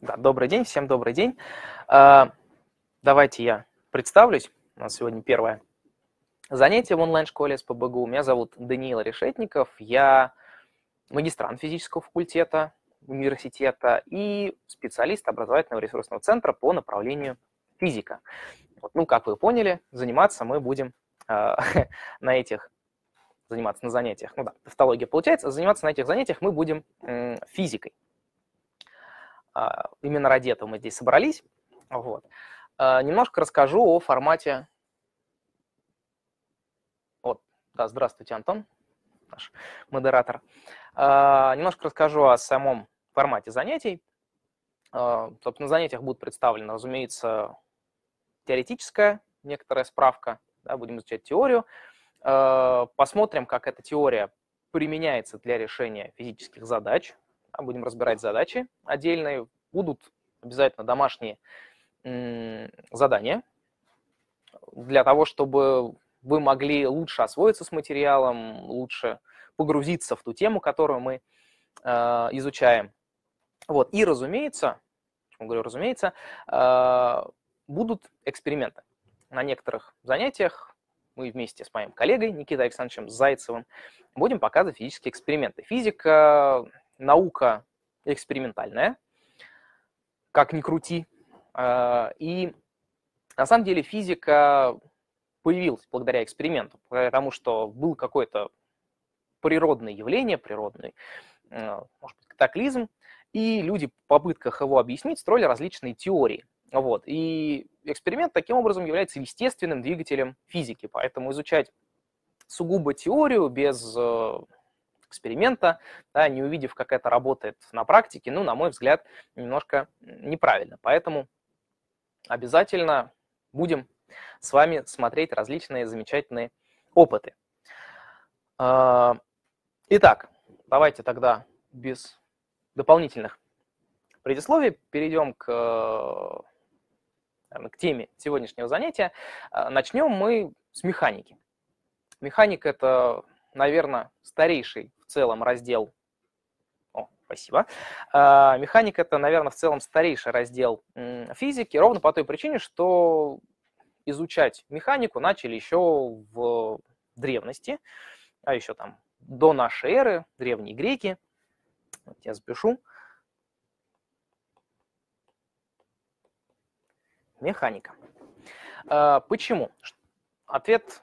Да, добрый день, всем добрый день. А, давайте я представлюсь. У нас сегодня первое занятие в онлайн-школе СПБГУ. Меня зовут Даниил Решетников, я магистрант физического факультета университета и специалист образовательного ресурсного центра по направлению физика. Вот, ну, как вы поняли, заниматься мы будем э, на этих заниматься на занятиях, ну да, тавтология получается, заниматься на этих занятиях мы будем э, физикой. А, именно ради этого мы здесь собрались. Вот. А, немножко расскажу о формате... Вот, да, здравствуйте, Антон, наш модератор. А, немножко расскажу о самом формате занятий. Собственно, на занятиях будут представлены, разумеется, теоретическая некоторая справка, да, будем изучать теорию, посмотрим, как эта теория применяется для решения физических задач, будем разбирать задачи отдельные, будут обязательно домашние задания для того, чтобы вы могли лучше освоиться с материалом, лучше погрузиться в ту тему, которую мы э, изучаем. Вот. И, разумеется, говорю «разумеется», э, будут эксперименты. На некоторых занятиях мы вместе с моим коллегой Никитой Александровичем Зайцевым будем показывать физические эксперименты. Физика наука экспериментальная, как ни крути. А, и на самом деле физика появилась благодаря эксперименту, потому что был какое-то природное явление, природный, э, может быть, катаклизм, и люди в попытках его объяснить строили различные теории. Вот. И эксперимент таким образом является естественным двигателем физики, поэтому изучать сугубо теорию без э, эксперимента, да, не увидев, как это работает на практике, ну, на мой взгляд, немножко неправильно. Поэтому обязательно будем с вами смотреть различные замечательные опыты. А, итак, давайте тогда без дополнительных предисловий перейдем к, к теме сегодняшнего занятия. А, начнем мы с механики. Механика – это наверное, старейший в целом раздел. О, спасибо. А, механика – это, наверное, в целом старейший раздел физики, ровно по той причине, что изучать механику начали еще в древности, а еще там до нашей эры, древние греки. Вот я спешу. Механика. А, почему? Ответ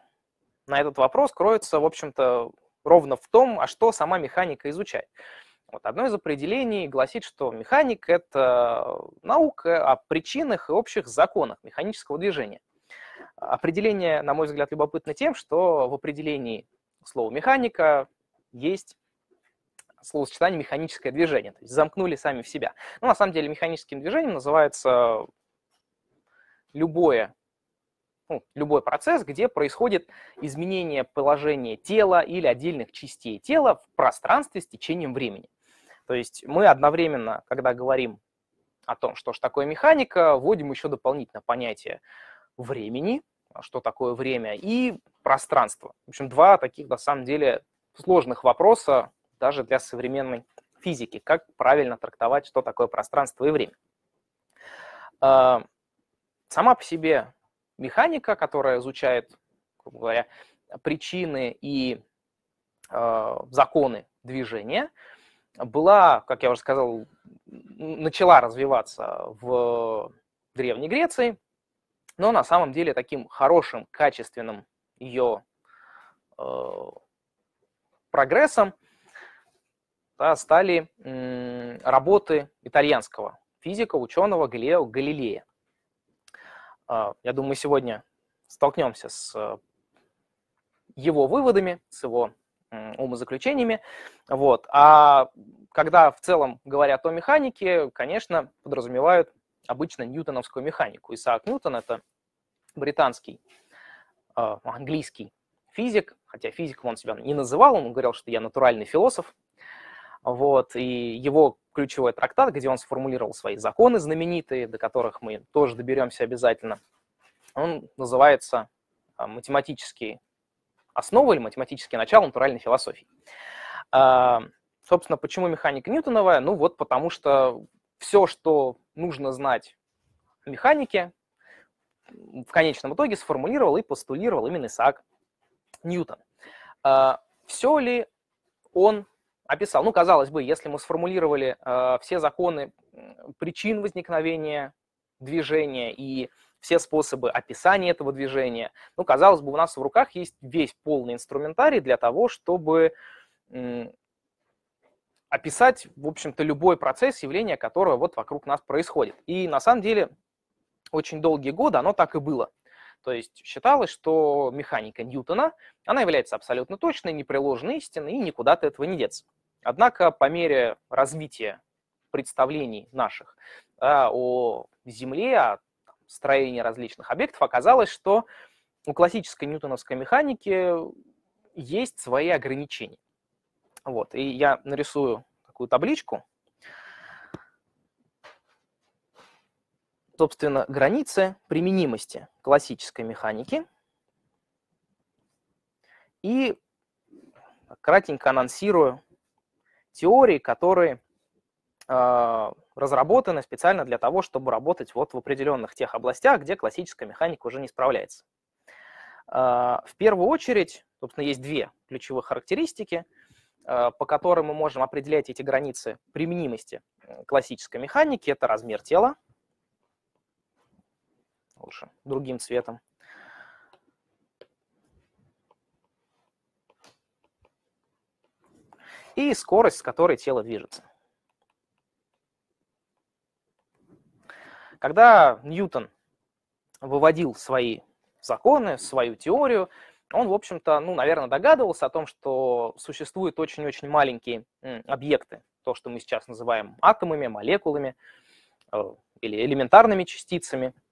на этот вопрос кроется, в общем-то, ровно в том, а что сама механика изучать. Вот одно из определений гласит, что механика это наука о причинах и общих законах механического движения. Определение, на мой взгляд, любопытно тем, что в определении слова «механика» есть словосочетание «механическое движение», то есть замкнули сами в себя. Но ну, на самом деле, механическим движением называется любое ну, любой процесс, где происходит изменение положения тела или отдельных частей тела в пространстве с течением времени. То есть мы одновременно, когда говорим о том, что же такое механика, вводим еще дополнительно понятие времени, что такое время, и пространство. В общем, два таких, на самом деле, сложных вопроса даже для современной физики, как правильно трактовать, что такое пространство и время. А, сама по себе механика, которая изучает, грубо говоря, причины и э, законы движения, была, как я уже сказал, начала развиваться в Древней Греции, но на самом деле таким хорошим, качественным ее э, прогрессом да, стали э, работы итальянского физика, ученого Галилео Галилея. А, я думаю, сегодня столкнемся с э, его выводами, с его умозаключениями. Вот. А когда в целом говорят о механике, конечно, подразумевают обычно ньютоновскую механику. Исаак Ньютон – это британский, а, английский физик, хотя физиком он себя не называл, он говорил, что я натуральный философ, вот, и его ключевой трактат, где он сформулировал свои законы знаменитые, до которых мы тоже доберемся обязательно, он называется а, «Математические основы» или «Математические начала натуральной философии». А, собственно, почему механика Ньютоновая? Ну вот потому что все, что нужно знать о механике, в конечном итоге сформулировал и постулировал именно Исаак Ньютон. А, все ли он описал. Ну, казалось бы, если мы сформулировали э, все законы причин возникновения движения и все способы описания этого движения, ну, казалось бы, у нас в руках есть весь полный инструментарий для того, чтобы э, описать, в общем-то, любой процесс, явление которое вот вокруг нас происходит. И на самом деле очень долгие годы оно так и было. То есть считалось, что механика Ньютона, она является абсолютно точной, непреложной истиной, и никуда от этого не деться. Однако по мере развития представлений наших да, о Земле, о строении различных объектов, оказалось, что у классической ньютоновской механики есть свои ограничения. Вот, и я нарисую такую табличку, собственно, границы применимости классической механики. И кратенько анонсирую теории, которые а, разработаны специально для того, чтобы работать вот в определенных тех областях, где классическая механика уже не справляется. А, в первую очередь, собственно, есть две ключевые характеристики, а, по которым мы можем определять эти границы применимости классической механики. Это размер тела, лучше другим цветом. И скорость, с которой тело движется. Когда Ньютон выводил свои законы, свою теорию, он, в общем-то, ну, наверное, догадывался о том, что существуют очень-очень маленькие объекты, то, что мы сейчас называем атомами, молекулами э, или элементарными частицами –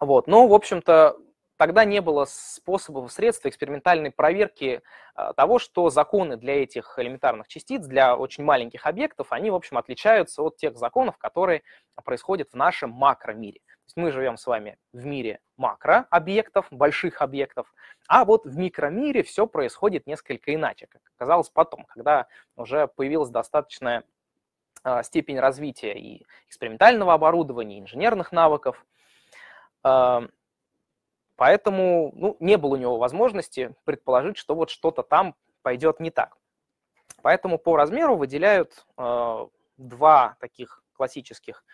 вот. Но, в общем-то, тогда не было способов, средств экспериментальной проверки а, того, что законы для этих элементарных частиц, для очень маленьких объектов, они, в общем, отличаются от тех законов, которые происходят в нашем макромире. То есть мы живем с вами в мире макрообъектов, больших объектов, а вот в микромире все происходит несколько иначе, как оказалось потом, когда уже появилась достаточная а, степень развития и экспериментального оборудования, и инженерных навыков, Поэтому ну, не было у него возможности предположить, что вот что-то там пойдет не так. Поэтому по размеру выделяют э, два таких классических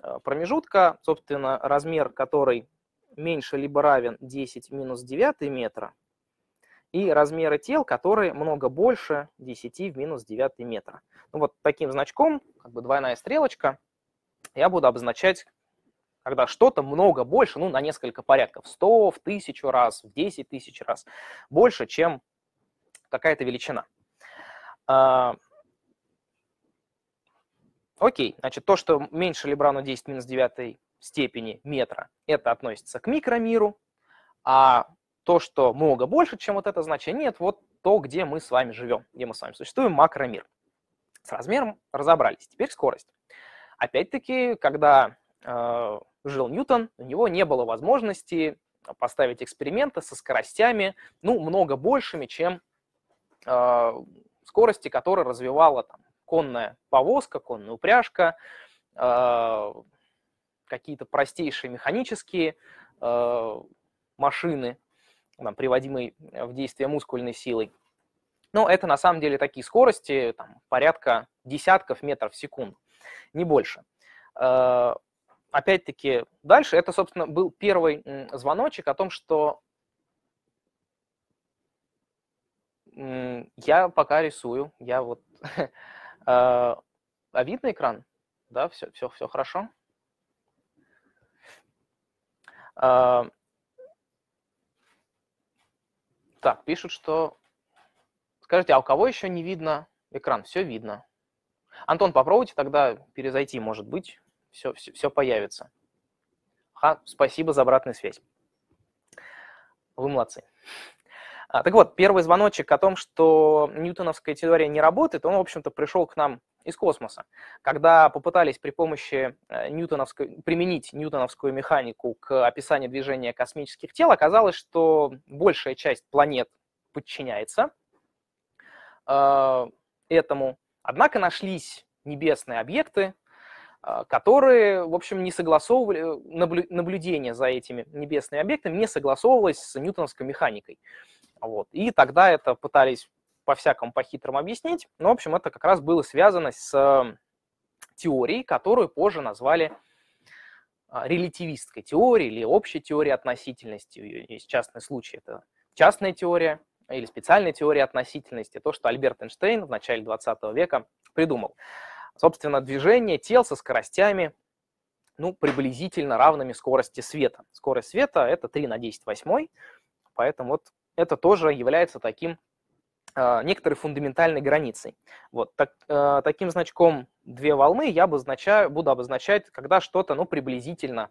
а, промежутка. Собственно, размер, который меньше либо равен 10 минус 9 метра, и размеры тел, которые много больше 10 в минус 9 метра. Ну, вот таким значком, как бы двойная стрелочка, я буду обозначать когда что-то много больше, ну, на несколько порядков, 100, в тысячу раз, в 10 тысяч раз больше, чем какая-то величина. А... Окей, значит, то, что меньше Лебрану 10 минус 9 степени метра, это относится к микромиру, а то, что много больше, чем вот это значение, нет, вот то, где мы с вами живем, где мы с вами существуем, макромир. С размером разобрались. Теперь скорость. Опять-таки, когда а, жил Ньютон, у него не было возможности а, поставить эксперименты со скоростями, ну, много большими, чем э, скорости, которые развивала там, конная повозка, конная упряжка, э, какие-то простейшие механические э, машины, там, приводимые в действие мускульной силой. Но это на самом деле такие скорости, там, порядка десятков метров в секунду, не больше опять-таки, дальше это, собственно, был первый звоночек о том, что я пока рисую, я вот... Э, а видно экран? Да, все, все, все хорошо? Э, так, пишут, что... Скажите, а у кого еще не видно экран? Все видно. Антон, попробуйте тогда перезайти, может быть все, все, все появится. Ага, спасибо за обратную связь. Вы молодцы. А, так вот, первый звоночек о том, что ньютоновская теория не работает, он, в общем-то, пришел к нам из космоса. Когда попытались при помощи э, ньютоновской, применить ньютоновскую механику к описанию движения космических тел, оказалось, что большая часть планет подчиняется э, этому. Однако нашлись небесные объекты, а, которые, в общем, не согласовывали, э, наблюдение за этими небесными объектами не согласовывалось с ньютоновской механикой. Вот. И тогда это пытались по-всякому, по-хитрому объяснить, но, ну, в общем, это как раз было связано с эм, теорией, которую позже назвали а, релятивистской теорией или общей теорией относительности. Есть частный случай, это частная теория или специальная теория относительности, то, что Альберт Эйнштейн в начале 20 века придумал собственно, движение тел со скоростями, ну, приблизительно равными скорости света. Скорость света — это 3 на 10 восьмой, поэтому вот это тоже является таким а, некоторой фундаментальной границей. Вот так, э, таким значком две волны я обозначаю, буду обозначать, когда что-то ну, приблизительно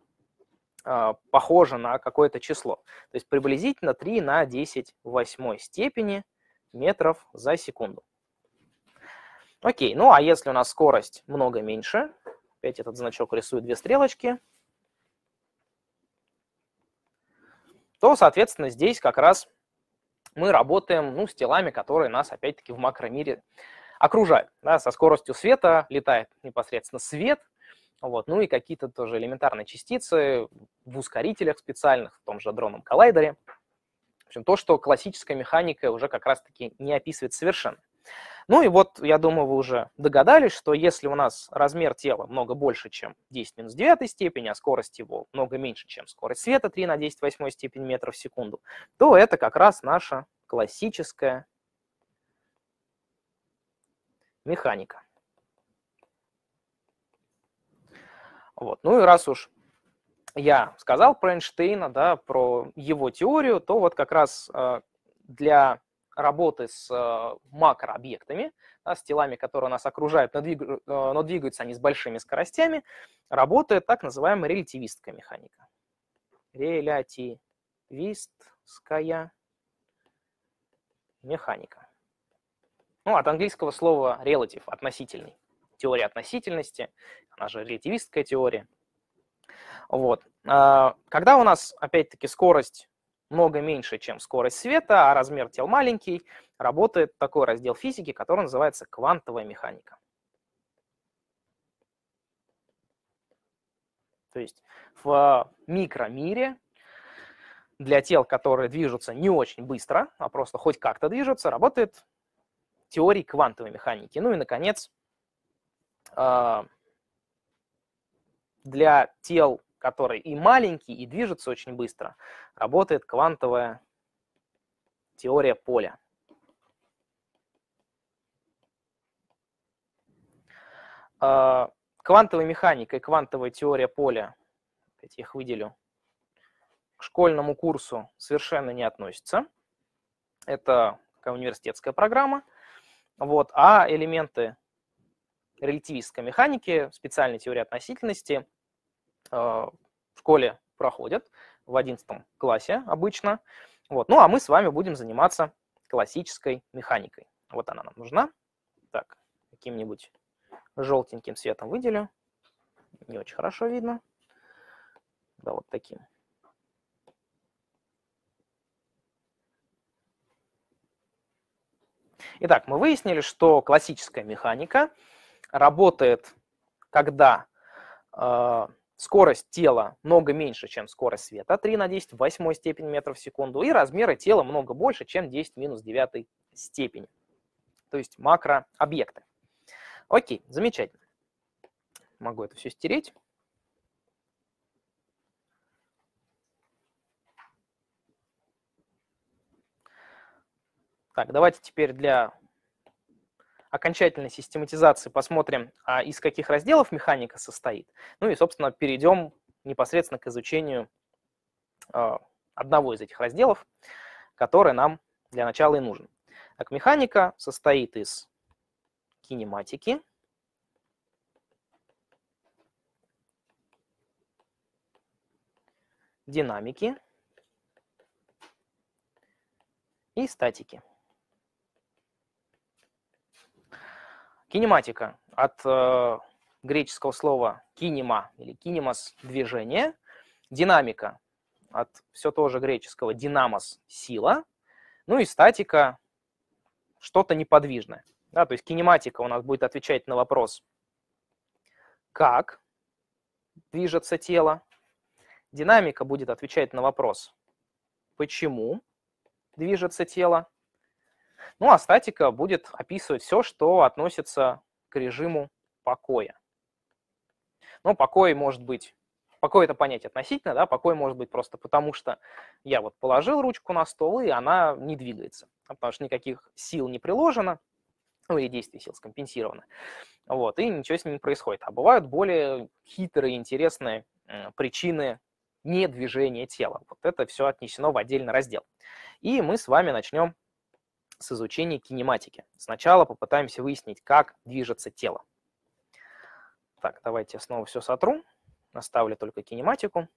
э, похоже на какое-то число. То есть приблизительно 3 на 10 восьмой степени метров за секунду. Окей, ну а если у нас скорость много меньше, опять этот значок рисует две стрелочки, то, соответственно, здесь как раз мы работаем ну, с телами, которые нас, опять-таки, в макромире окружают. Да, со скоростью света летает непосредственно свет, вот, ну и какие-то тоже элементарные частицы в ускорителях специальных, в том же дроном коллайдере. В общем, то, что классическая механика уже как раз-таки не описывает совершенно. Ну и вот, я думаю, вы уже догадались, что если у нас размер тела много больше, чем 10 минус 9 степени, а скорость его много меньше, чем скорость света 3 на 10 восьмой степени метров в секунду, то это как раз наша классическая механика. Вот. Ну и раз уж я сказал про Эйнштейна, да, про его теорию, то вот как раз э, для работы с э, макрообъектами, да, с телами, которые нас окружают, но, двиг... Э, но двигаются они с большими скоростями, работает так называемая релятивистская механика. Релятивистская механика. Ну, от английского слова relative, относительный. Теория относительности, она же релятивистская теория. Вот. А, когда у нас, опять-таки, скорость много меньше, чем скорость света, а размер тел маленький, работает такой раздел физики, который называется квантовая механика. То есть в микромире для тел, которые движутся не очень быстро, а просто хоть как-то движутся, работает теория квантовой механики. Ну и, наконец, а, для тел который и маленький, и движется очень быстро, работает квантовая теория поля. А, квантовая механика и квантовая теория поля, опять их выделю, к школьному курсу совершенно не относится Это такая университетская программа. Вот, а элементы релятивистской механики, специальной теории относительности – Э, в школе проходят в 11 классе обычно. Вот. Ну, а мы с вами будем заниматься классической механикой. Вот она нам нужна. Так, каким-нибудь желтеньким светом выделю. Не очень хорошо видно. Да, вот таким. Итак, мы выяснили, что классическая механика работает, когда э, скорость тела много меньше, чем скорость света, 3 на 10 в 8 степени метров в секунду, и размеры тела много больше, чем 10 минус 9 степени, то есть макрообъекты. Окей, замечательно. Могу это все стереть. Так, давайте теперь для окончательной систематизации посмотрим, а, из каких разделов механика состоит. Ну и, собственно, перейдем непосредственно к изучению а, одного из этих разделов, который нам для начала и нужен. Так, механика состоит из кинематики, динамики и статики. Кинематика от э, греческого слова кинема или кинемас – движение. Динамика от все тоже греческого динамос – сила. Ну и статика – что-то неподвижное. Да, то есть кинематика у нас будет отвечать на вопрос, как движется тело. Динамика будет отвечать на вопрос, почему движется тело. Ну а статика будет описывать все, что относится к режиму покоя. Ну, покой может быть, покой это понятие относительно, да, покой может быть просто потому, что я вот положил ручку на стол, и она не двигается, а потому что никаких сил не приложено, ну или действий сил скомпенсировано, вот, и ничего с ним не происходит. А бывают более хитрые, интересные причины недвижения тела. Вот это все отнесено в отдельный раздел. И мы с вами начнем с изучения кинематики. Сначала попытаемся выяснить, как движется тело. Так, давайте я снова все сотру, оставлю только кинематику.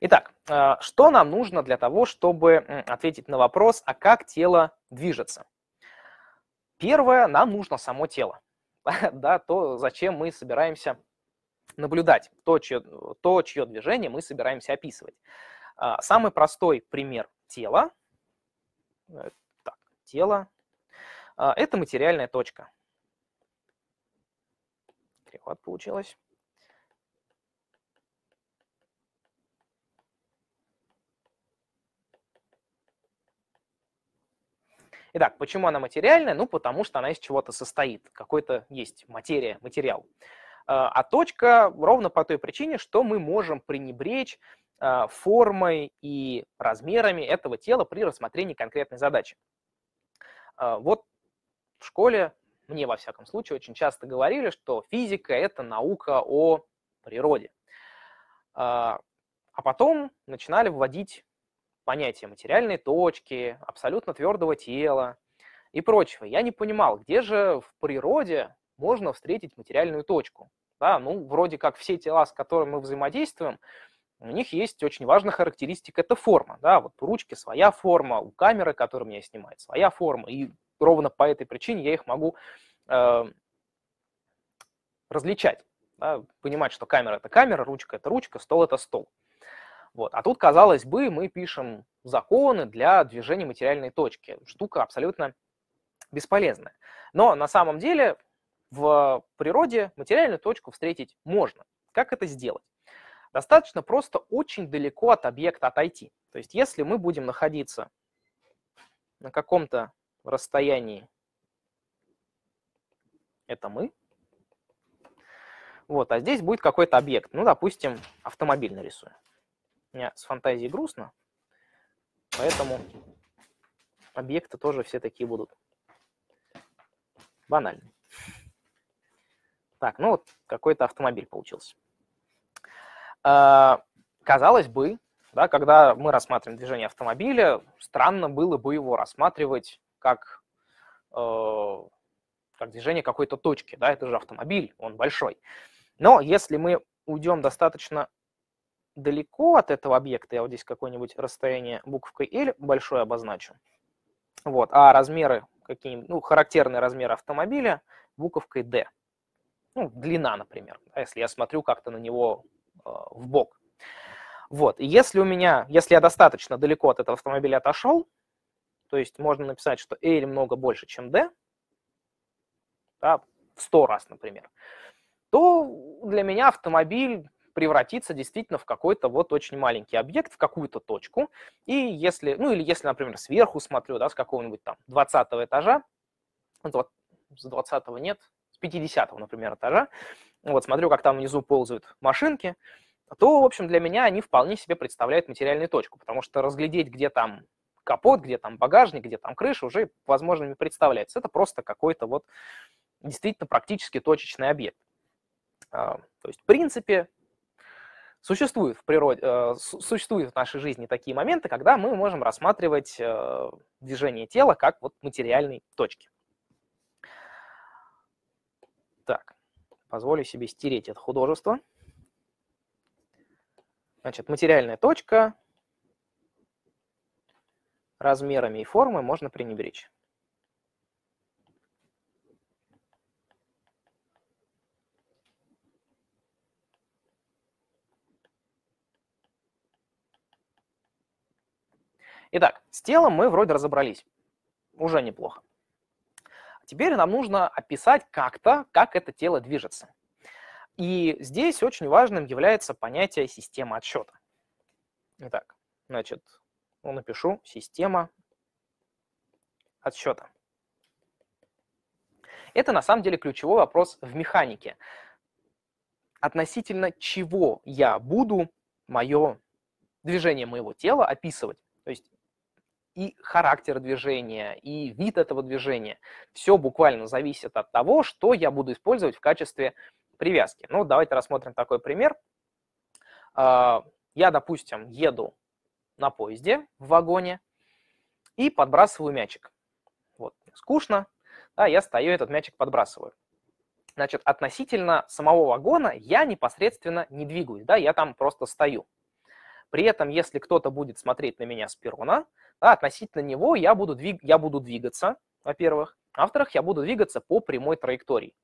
Итак, э, что нам нужно для того, чтобы ответить на вопрос, а как тело движется? Первое, нам нужно само тело. да, то, зачем мы собираемся наблюдать, то чье, то, чье движение мы собираемся описывать. А, самый простой пример тела. Э, так, тело. А, это материальная точка. Криват получилось. Итак, почему она материальная? Ну, потому что она из чего-то состоит, какой-то есть материя, материал. А, а точка ровно по той причине, что мы можем пренебречь а, формой и размерами этого тела при рассмотрении конкретной задачи. А, вот в школе мне, во всяком случае, очень часто говорили, что физика – это наука о природе. А потом начинали вводить понятия материальной точки, абсолютно твердого тела и прочего. Я не понимал, где же в природе можно встретить материальную точку. Да, ну, вроде как все тела, с которыми мы взаимодействуем, у них есть очень важная характеристика – это форма. Да? Вот у ручки своя форма, у камеры, которая меня снимает, своя форма. И ровно по этой причине я их могу э, различать. Да? Понимать, что камера – это камера, ручка – это ручка, стол – это стол. Вот. А тут, казалось бы, мы пишем законы для движения материальной точки. Штука абсолютно бесполезная. Но на самом деле в природе материальную точку встретить можно. Как это сделать? Достаточно просто очень далеко от объекта отойти. То есть если мы будем находиться на каком-то расстоянии, это мы, вот, а здесь будет какой-то объект, ну, допустим, автомобиль нарисуем меня с фантазией грустно, поэтому объекты тоже все такие будут. Банальные. Так, ну вот какой-то автомобиль получился. А, казалось бы, да, когда мы рассматриваем движение автомобиля, странно было бы его рассматривать как, э, как движение какой-то точки. Да? Это же автомобиль, он большой. Но если мы уйдем достаточно далеко от этого объекта, я вот здесь какое-нибудь расстояние буквкой L большое обозначу, вот, а размеры какие ну, характерные размеры автомобиля буковкой D. Ну, длина, например, если я смотрю как-то на него э, в бок. Вот, и если у меня, если я достаточно далеко от этого автомобиля отошел, то есть можно написать, что L много больше, чем D, да, в 100 раз, например, то для меня автомобиль превратиться действительно в какой-то вот очень маленький объект, в какую-то точку. И если, ну или если, например, сверху смотрю, да, с какого-нибудь там 20 этажа, с 20 нет, с 50 например, этажа, вот смотрю, как там внизу ползают машинки, то, в общем, для меня они вполне себе представляют материальную точку, потому что разглядеть, где там капот, где там багажник, где там крыша, уже, возможно, не представляется. Это просто какой-то вот действительно практически точечный объект. А, то есть, в принципе, Существуют в, природе, э, существуют в нашей жизни такие моменты, когда мы можем рассматривать э, движение тела как вот материальной точки. Так, позволю себе стереть это художество. Значит, материальная точка размерами и формой можно пренебречь. Итак, с телом мы вроде разобрались. Уже неплохо. Теперь нам нужно описать как-то, как это тело движется. И здесь очень важным является понятие системы отсчета. Итак, значит, ну, напишу система отсчета. Это на самом деле ключевой вопрос в механике. Относительно чего я буду мое движение моего тела описывать и характер движения, и вид этого движения. Все буквально зависит от того, что я буду использовать в качестве привязки. Ну, давайте рассмотрим такой пример. А, я, допустим, еду на поезде в вагоне и подбрасываю мячик. Вот, скучно, да, я стою, этот мячик подбрасываю. Значит, относительно самого вагона я непосредственно не двигаюсь, да, я там просто стою. При этом, если кто-то будет смотреть на меня с перона, да, относительно него я буду, двиг... я буду двигаться, во-первых. А во-вторых, я буду двигаться по прямой траектории.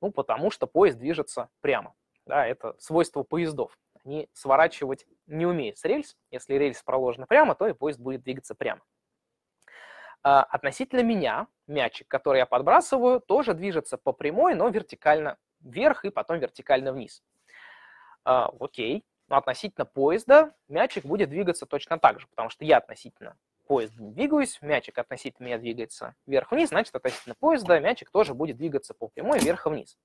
Ну, потому что поезд движется прямо. Да, это свойство поездов. Они сворачивать не умеют с рельс. Если рельс проложена прямо, то и поезд будет двигаться прямо. А, относительно меня, мячик, который я подбрасываю, тоже движется по прямой, но вертикально вверх и потом вертикально вниз. А, окей, но относительно поезда мячик будет двигаться точно так же, потому что я относительно поезда не двигаюсь, мячик относительно меня двигается вверх-вниз, значит, относительно поезда мячик тоже будет двигаться по прямой вверх-вниз.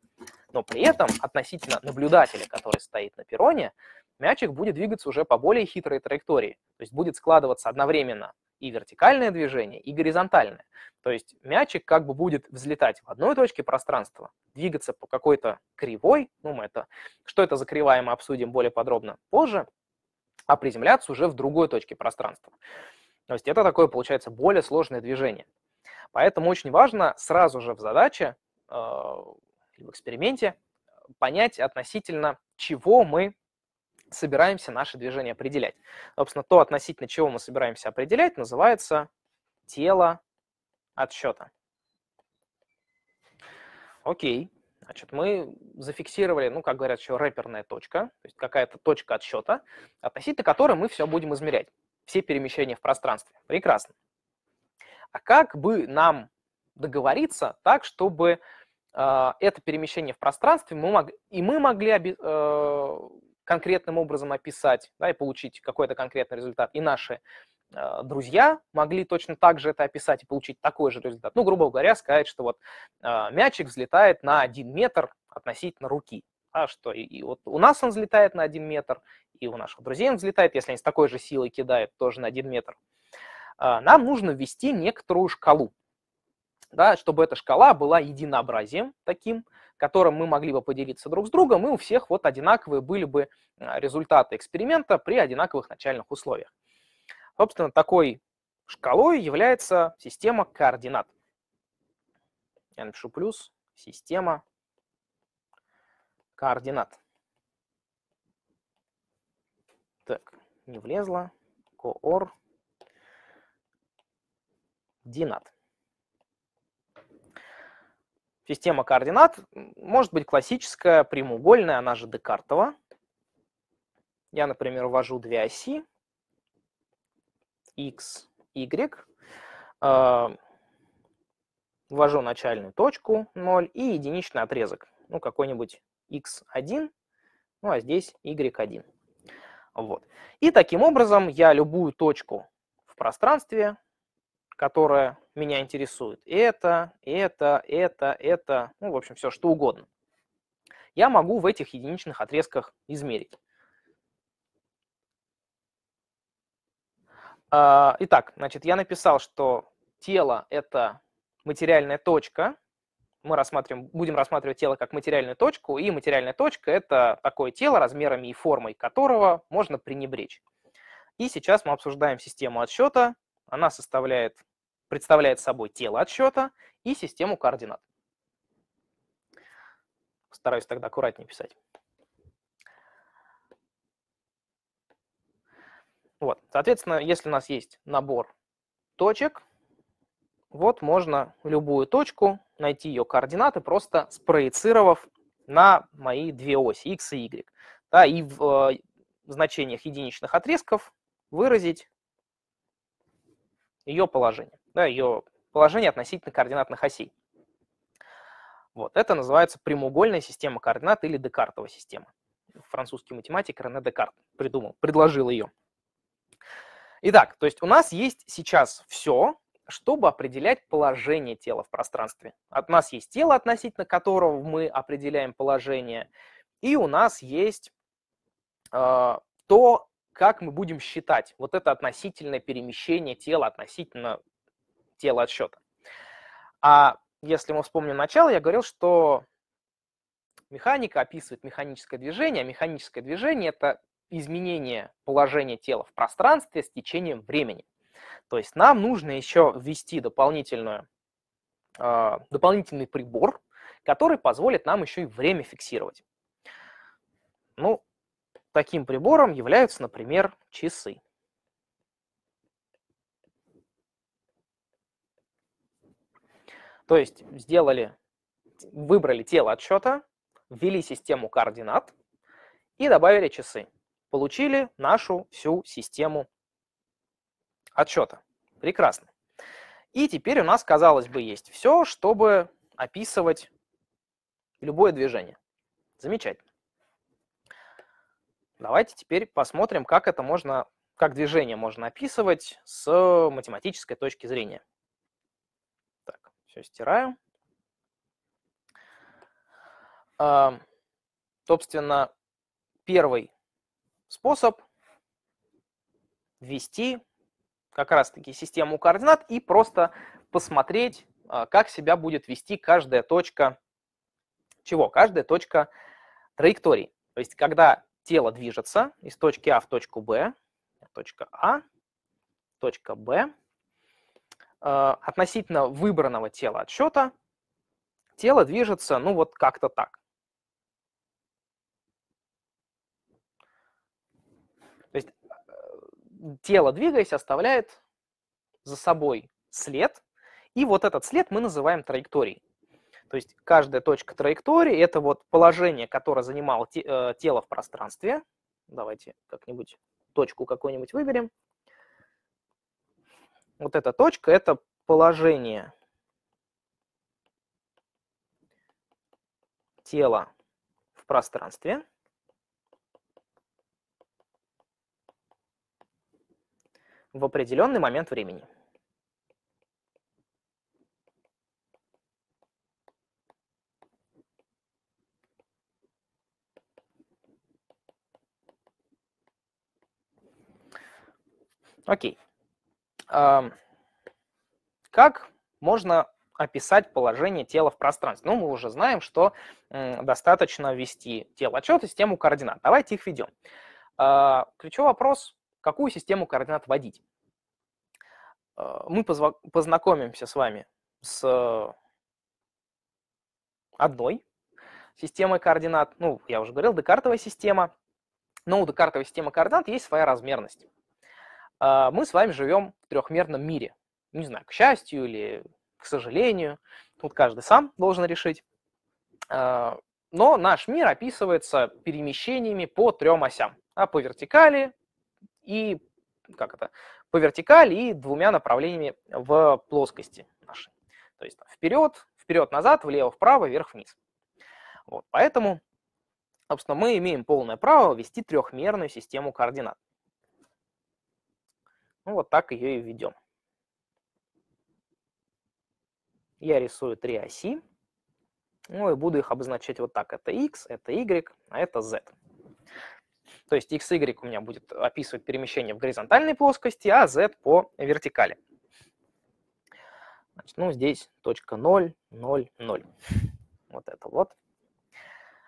Но при этом относительно наблюдателя, который стоит на перроне, мячик будет двигаться уже по более хитрой траектории, то есть будет складываться одновременно и вертикальное движение, и горизонтальное. То есть мячик как бы будет взлетать в одной точке пространства, двигаться по какой-то кривой, ну мы это, что это за кривая, мы обсудим более подробно позже, а приземляться уже в другой точке пространства. То есть это такое, получается, более сложное движение. Поэтому очень важно сразу же в задаче э, в эксперименте понять относительно чего мы собираемся наше движение определять. Собственно, то, относительно чего мы собираемся определять, называется тело отсчета. Окей. Значит, мы зафиксировали, ну, как говорят еще, рэперная точка, то есть какая-то точка отсчета, относительно которой мы все будем измерять, все перемещения в пространстве. Прекрасно. А как бы нам договориться так, чтобы э, это перемещение в пространстве мы мог, и мы могли оби, э, конкретным образом описать да, и получить какой-то конкретный результат. И наши э, друзья могли точно так же это описать и получить такой же результат. Ну, грубо говоря, сказать, что вот э, мячик взлетает на один метр относительно руки. а что и, и вот у нас он взлетает на один метр, и у наших друзей он взлетает, если они с такой же силой кидают, тоже на один метр. Э, нам нужно ввести некоторую шкалу, да, чтобы эта шкала была единообразием таким, э, которым мы могли бы поделиться друг с другом, и у всех вот одинаковые были бы а, результаты эксперимента при одинаковых начальных условиях. Собственно, такой шкалой является система координат. Я напишу плюс система координат. Так, не влезла. Координат. Система координат может быть классическая, прямоугольная, она же Декартова. Я, например, ввожу две оси x, y, а, ввожу начальную точку 0 и единичный отрезок, ну какой-нибудь x1, ну а здесь y1. Вот. И таким образом я любую точку в пространстве которая меня интересует. Это, это, это, это, ну, в общем, все, что угодно. Я могу в этих единичных отрезках измерить. А, итак, значит, я написал, что тело – это материальная точка. Мы рассматриваем, будем рассматривать тело как материальную точку, и материальная точка – это такое тело, размерами и формой которого можно пренебречь. И сейчас мы обсуждаем систему отсчета. Она составляет представляет собой тело отсчета и систему координат. Стараюсь тогда аккуратнее писать. Вот, соответственно, если у нас есть набор точек, вот можно любую точку, найти ее координаты, просто спроецировав на мои две оси, x и y. Да, и в э, значениях единичных отрезков выразить ее положение да, ее положение относительно координатных осей. Вот, это называется прямоугольная система координат или Декартова система. Французский математик Рене Декарт придумал, предложил ее. Итак, то есть у нас есть сейчас все, чтобы определять положение тела в пространстве. От нас есть тело, относительно которого мы определяем положение, и у нас есть э, то, как мы будем считать вот это относительное перемещение тела относительно тело отсчета. А если мы вспомним начало, я говорил, что механика описывает механическое движение, а механическое движение – это изменение положения тела в пространстве с течением времени. То есть нам нужно еще ввести дополнительную, э, дополнительный прибор, который позволит нам еще и время фиксировать. Ну, таким прибором являются, например, часы. То есть сделали, выбрали тело отсчета, ввели систему координат и добавили часы. Получили нашу всю систему отсчета. Прекрасно. И теперь у нас, казалось бы, есть все, чтобы описывать любое движение. Замечательно. Давайте теперь посмотрим, как это можно, как движение можно описывать с математической точки зрения. Все, стираю. А, собственно, первый способ ввести как раз-таки систему координат и просто посмотреть, а, как себя будет вести каждая точка чего? Каждая точка траектории. То есть, когда тело движется из точки А в точку Б, точка А, точка Б, Э, относительно выбранного тела отсчета тело движется, ну вот как-то так. То есть э, тело, двигаясь, оставляет за собой след, и вот этот след мы называем траекторией. То есть каждая точка траектории – это вот положение, которое занимало э, тело в пространстве. Давайте как-нибудь точку какую-нибудь выберем – вот эта точка – это положение тела в пространстве. в определенный момент времени. Окей. Как можно описать положение тела в пространстве? Ну, мы уже знаем, что достаточно ввести тело телоотчет и систему координат. Давайте их ведем. А, ключевой вопрос, какую систему координат вводить? А, мы познакомимся с вами с одной системой координат. Ну, я уже говорил, декартовая система. Но у декартовой системы координат есть своя размерность. А, мы с вами живем в трехмерном мире. Не знаю, к счастью или к сожалению, тут каждый сам должен решить. А, но наш мир описывается перемещениями по трем осям, а по вертикали и как это, по вертикали и двумя направлениями в плоскости нашей. То есть вперед, вперед-назад, влево-вправо, вверх-вниз. Вот, поэтому, собственно, мы имеем полное право вести трехмерную систему координат. Ну, вот так ее и введем. Я рисую три оси. Ну и буду их обозначать вот так. Это x, это y, а это z. То есть x, y у меня будет описывать перемещение в горизонтальной плоскости, а z по вертикали. Значит, ну, здесь точка 0, 0, 0. Вот это вот.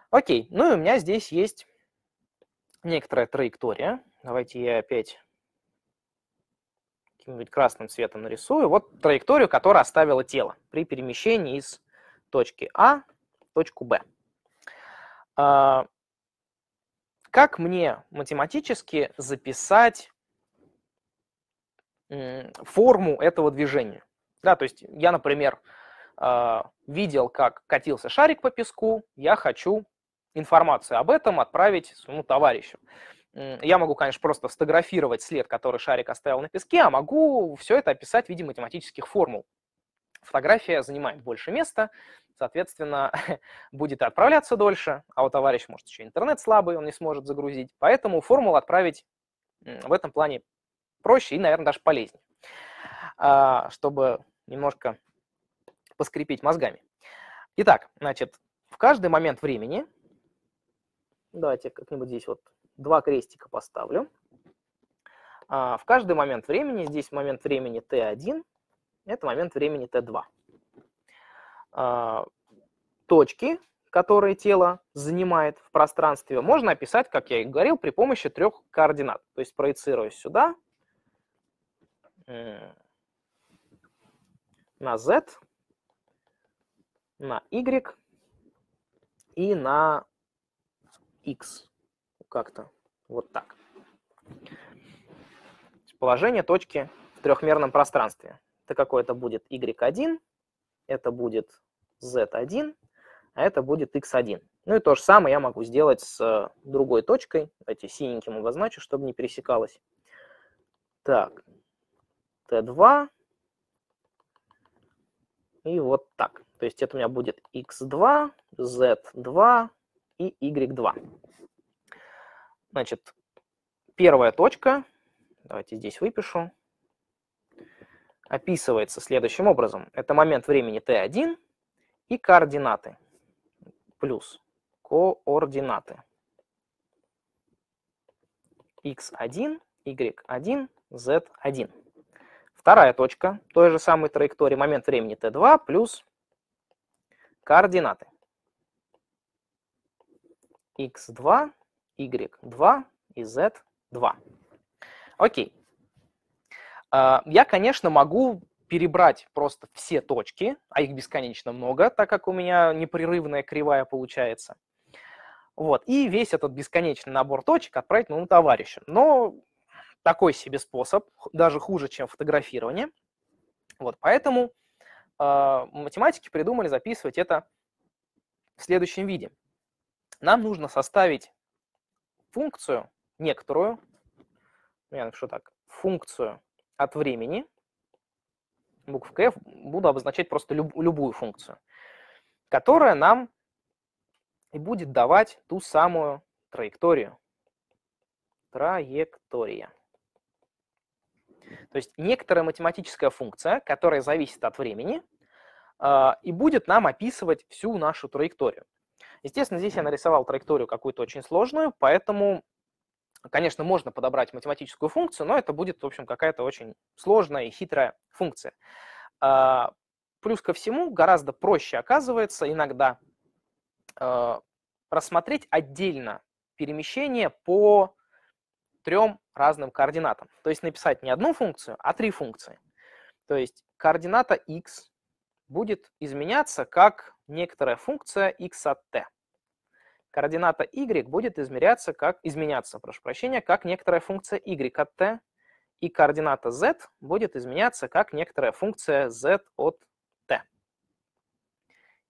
Окей, ну и у меня здесь есть некоторая траектория. Давайте я опять каким-нибудь красным цветом нарисую, вот траекторию, которая оставила тело при перемещении из точки А в точку Б. А, как мне математически записать форму этого движения? Да, то есть я, например, а, видел, как катился шарик по песку, я хочу информацию об этом отправить своему товарищу я могу, конечно, просто сфотографировать след, который шарик оставил на песке, а могу все это описать в виде математических формул. Фотография занимает больше места, соответственно, будет отправляться дольше, а у товарища, может, еще интернет слабый, он не сможет загрузить, поэтому формулу отправить в этом плане проще и, наверное, даже полезнее, а, чтобы немножко поскрипеть мозгами. Итак, значит, в каждый момент времени, давайте как-нибудь здесь вот два крестика поставлю. А, в каждый момент времени, здесь момент времени t1, это момент времени t2. А, точки, которые тело занимает в пространстве, можно описать, как я и говорил, при помощи трех координат. То есть проецирую сюда, на z, на y и на x как-то вот так. Положение точки в трехмерном пространстве. Это какое-то будет y1, это будет z1, а это будет x1. Ну и то же самое я могу сделать с э, другой точкой. Давайте синеньким обозначу, чтобы не пересекалось. Так, t2. И вот так. То есть это у меня будет x2, z2 и y2. Значит, первая точка, давайте здесь выпишу, описывается следующим образом. Это момент времени t1 и координаты, плюс координаты x1, y1, z1. Вторая точка той же самой траектории, момент времени t2 плюс координаты x2, y2 и z2. Окей. А, я, конечно, могу перебрать просто все точки, а их бесконечно много, так как у меня непрерывная кривая получается. Вот. И весь этот бесконечный набор точек отправить моему товарищу. Но такой себе способ, даже хуже, чем фотографирование. Вот, поэтому э, математики придумали записывать это в следующем виде. Нам нужно составить функцию некоторую, я напишу так, функцию от времени, буковка f, буду обозначать просто люб, любую функцию, которая нам и будет давать ту самую траекторию. Траектория. То есть некоторая математическая функция, которая зависит от времени, а, и будет нам описывать всю нашу траекторию. Естественно, здесь я нарисовал траекторию какую-то очень сложную, поэтому, конечно, можно подобрать математическую функцию, но это будет, в общем, какая-то очень сложная и хитрая функция. А, плюс ко всему, гораздо проще оказывается иногда э, рассмотреть отдельно перемещение по трем разным координатам. То есть написать не одну функцию, а три функции. То есть координата x будет изменяться как некоторая функция x от t. Координата y будет измеряться как, изменяться прошу прощения, как некоторая функция y от t, и координата z будет изменяться как некоторая функция z от t.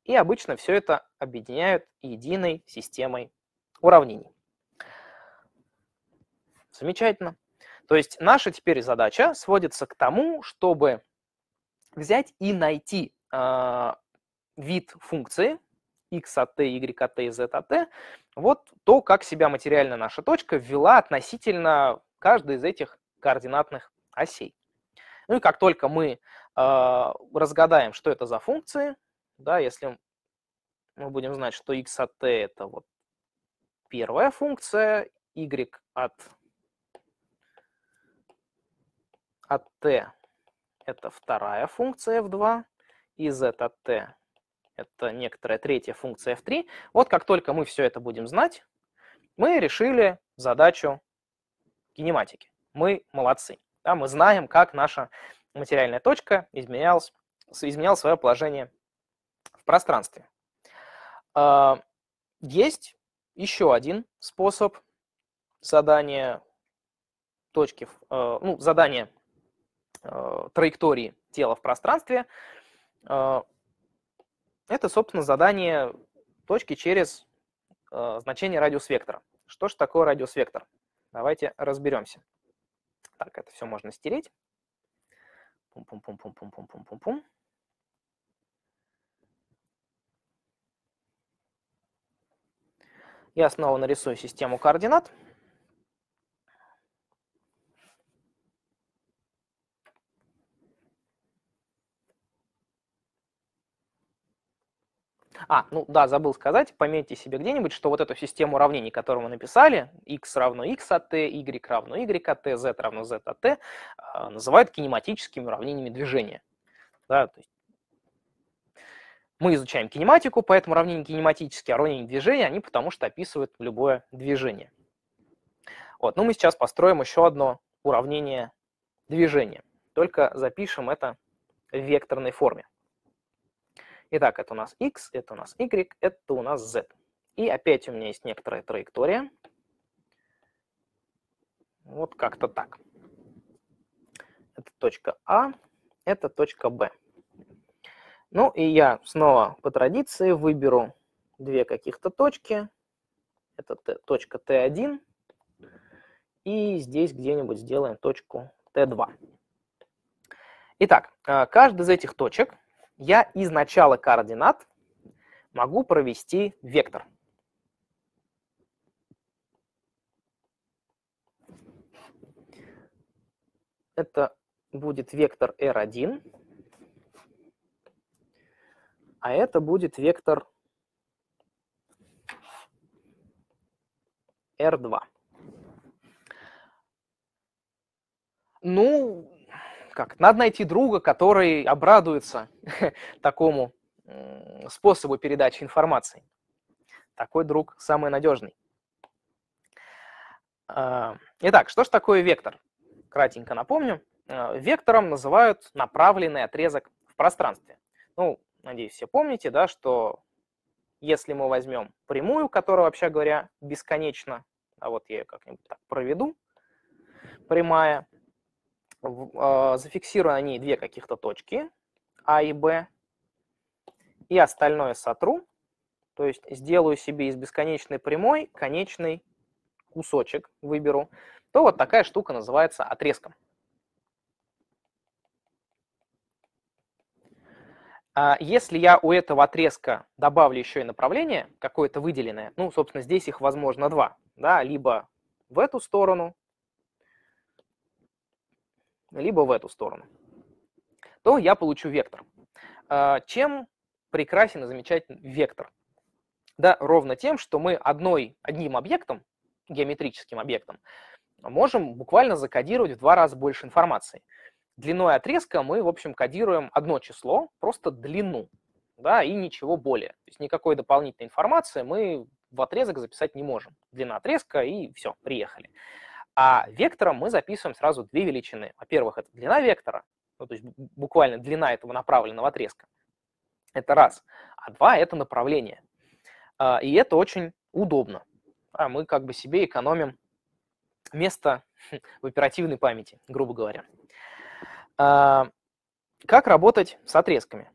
И обычно все это объединяют единой системой уравнений. Замечательно. То есть наша теперь задача сводится к тому, чтобы взять и найти а, вид функции x от t, y от t z от t, вот то, как себя материально наша точка ввела относительно каждой из этих координатных осей. Ну и как только мы э, разгадаем, что это за функции, да, если мы будем знать, что x от t это вот первая функция, y от, от t это вторая функция f2, и z от t это некоторая третья функция f3. Вот как только мы все это будем знать, мы решили задачу кинематики. Мы молодцы. Да, мы знаем, как наша материальная точка изменялась, изменяла свое положение в пространстве. А, есть еще один способ задания точки, э, ну, задания э, траектории тела в пространстве. А, это, собственно, задание точки через э, значение радиус вектора. Что же такое радиус вектор? Давайте разберемся. Так, это все можно стереть. Пум-пум-пум-пум-пум-пум-пум-пум. Я снова нарисую систему координат. А, ну да, забыл сказать, пометьте себе где-нибудь, что вот эту систему уравнений, которую мы написали, x равно x от t, y равно y от t, z равно z от t, а, называют кинематическими уравнениями движения. Да, то есть мы изучаем кинематику, поэтому уравнения кинематические, уравнения движения, они потому что описывают любое движение. Вот, ну мы сейчас построим еще одно уравнение движения, только запишем это в векторной форме. Итак, это у нас x, это у нас y, это у нас z. И опять у меня есть некоторая траектория. Вот как-то так. Это точка А, это точка Б. Ну и я снова по традиции выберу две каких-то точки. Это точка Т1. И здесь где-нибудь сделаем точку Т2. Итак, а, каждая из этих точек я из начала координат могу провести вектор. Это будет вектор R1, а это будет вектор R2. Ну, как. Надо найти друга, который обрадуется такому способу передачи информации. Такой друг самый надежный. А, итак, что же такое вектор? Кратенько напомню. А, вектором называют направленный отрезок в пространстве. Ну, надеюсь, все помните, да, что если мы возьмем прямую, которая, вообще говоря, бесконечна, а вот я ее как-нибудь так проведу, прямая, а, зафиксирую на ней две каких-то точки, А и Б, и остальное сотру, то есть сделаю себе из бесконечной прямой конечный кусочек, выберу, то вот такая штука называется отрезком. А если я у этого отрезка добавлю еще и направление какое-то выделенное, ну, собственно, здесь их возможно два, да, либо в эту сторону, либо в эту сторону, то я получу вектор. А, чем прекрасен и замечателен вектор? Да, ровно тем, что мы одной, одним объектом, геометрическим объектом, можем буквально закодировать в два раза больше информации. Длиной отрезка мы, в общем, кодируем одно число, просто длину, да, и ничего более. То есть никакой дополнительной информации мы в отрезок записать не можем. Длина отрезка и все, приехали. А вектором мы записываем сразу две величины. Во-первых, это длина вектора, ну, то есть буквально длина этого направленного отрезка. Это раз. А два – это направление. А, и это очень удобно. А мы как бы себе экономим место в оперативной памяти, грубо говоря. А, как работать с отрезками?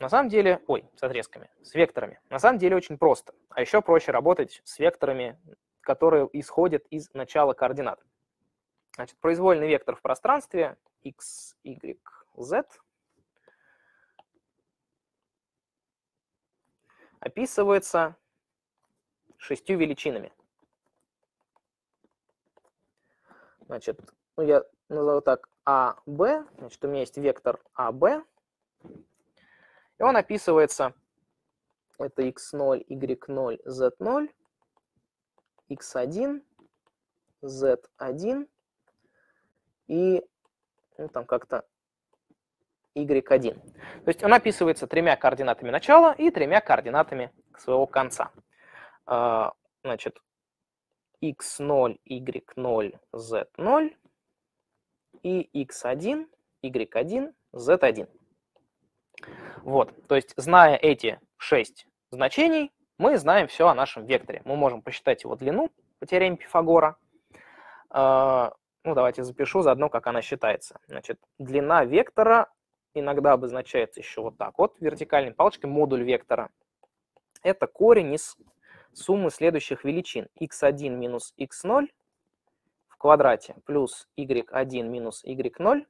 На самом деле, ой, с отрезками, с векторами. На самом деле очень просто. А еще проще работать с векторами которые исходят из начала координат. Значит, произвольный вектор в пространстве x, y, z описывается шестью величинами. Значит, ну я назову так А, Б. Значит, у меня есть вектор А, Б. И он описывается, это x0, y0, z0 x1, z1 и ну, там как-то y1. То есть он описывается тремя координатами начала и тремя координатами своего конца. А, значит, x0, y0, z0 и x1, y1, z1. Вот, то есть зная эти шесть значений, мы знаем все о нашем векторе. Мы можем посчитать его длину по теореме Пифагора. А, ну, давайте запишу заодно, как она считается. Значит, длина вектора иногда обозначается еще вот так вот, вертикальной палочкой, модуль вектора. Это корень из суммы следующих величин. x1 минус x0 в квадрате плюс y1 минус y0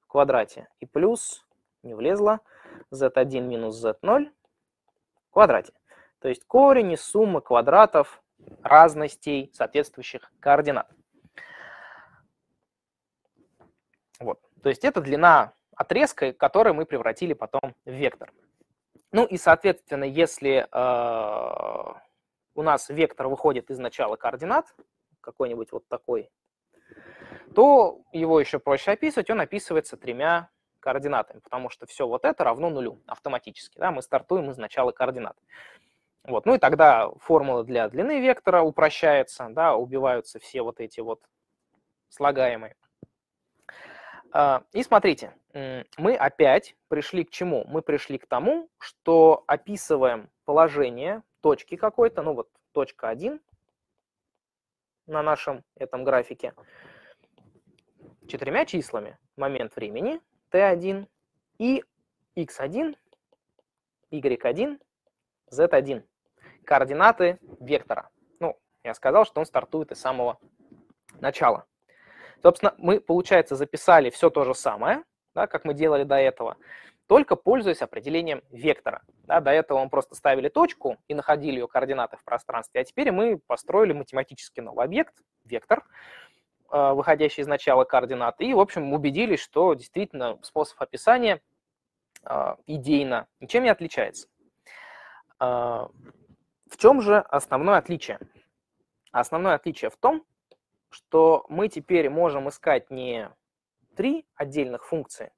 в квадрате и плюс, не влезло, z1 минус z0 в квадрате. То есть корень из суммы квадратов разностей соответствующих координат. Вот. То есть это длина отрезка, который мы превратили потом в вектор. Ну и, соответственно, если э, у нас вектор выходит из начала координат, какой-нибудь вот такой, то его еще проще описывать, он описывается тремя координатами, потому что все вот это равно нулю автоматически. Да? Мы стартуем из начала координат. Вот. Ну и тогда формула для длины вектора упрощается, да, убиваются все вот эти вот слагаемые. А, и смотрите, мы опять пришли к чему? Мы пришли к тому, что описываем положение точки какой-то, ну вот точка 1 на нашем этом графике, четырьмя числами. Момент времени t1 и x1, y1, z1 координаты вектора. Ну, я сказал, что он стартует из самого начала. Собственно, мы, получается, записали все то же самое, да, как мы делали до этого, только пользуясь определением вектора. Да, до этого мы просто ставили точку и находили ее координаты в пространстве, а теперь мы построили математически новый объект, вектор, э, выходящий из начала координат, и, в общем, убедились, что действительно способ описания э, идейно ничем не отличается. Э, в чем же основное отличие? Основное отличие в том, что мы теперь можем искать не три отдельных функции,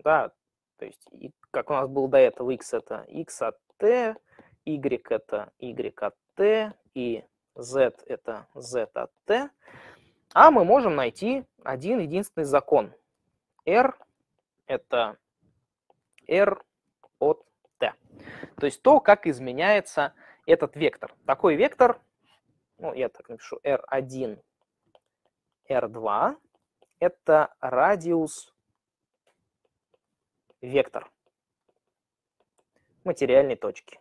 да, то есть как у нас было до этого, x это x от t, y это y от t и z это z от t, а мы можем найти один единственный закон. r это r от то есть то, как изменяется этот вектор. Такой вектор, ну, я так напишу, r1, r2, это радиус вектор материальной точки.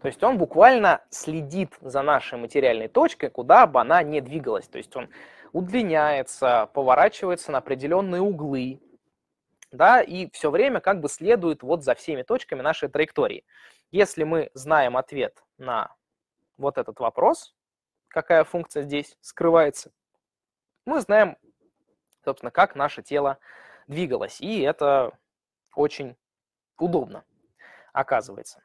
То есть он буквально следит за нашей материальной точкой, куда бы она ни двигалась. То есть он удлиняется, поворачивается на определенные углы, да, и все время как бы следует вот за всеми точками нашей траектории. Если мы знаем ответ на вот этот вопрос, какая функция здесь скрывается, мы знаем, собственно, как наше тело двигалось, и это очень удобно оказывается.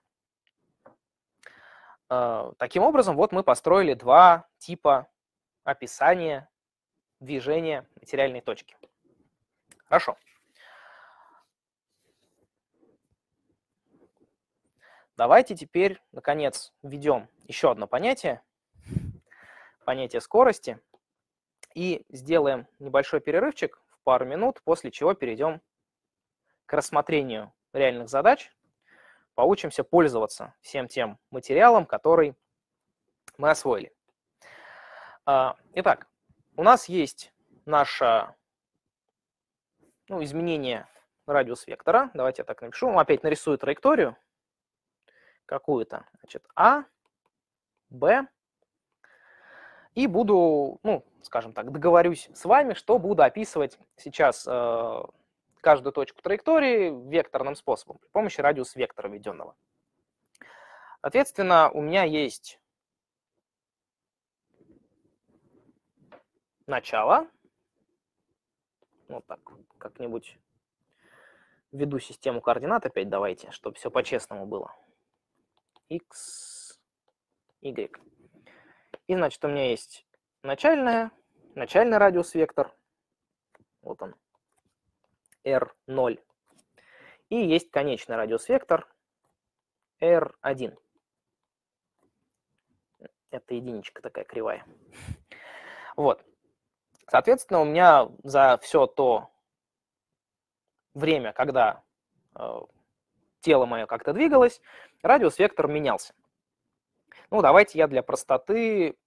Э, таким образом, вот мы построили два типа описания движение материальной точки. Хорошо. Давайте теперь, наконец, введем еще одно понятие, понятие скорости, и сделаем небольшой перерывчик в пару минут, после чего перейдем к рассмотрению реальных задач, поучимся пользоваться всем тем материалом, который мы освоили. А, итак, у нас есть наше ну, изменение радиус вектора. Давайте я так напишу. Опять нарисую траекторию какую-то. Значит, А, Б. И буду, ну, скажем так, договорюсь с вами, что буду описывать сейчас э, каждую точку траектории векторным способом при помощи радиус вектора введенного. Соответственно, у меня есть начало. Вот так, как-нибудь введу систему координат опять давайте, чтобы все по-честному было. x, y. И значит, у меня есть начальная, начальный радиус вектор, вот он, r0. И есть конечный радиус вектор r1. Это единичка такая кривая. Вот. Соответственно, у меня за все то время, когда э, тело мое как-то двигалось, радиус вектор менялся. Ну, давайте я для простоты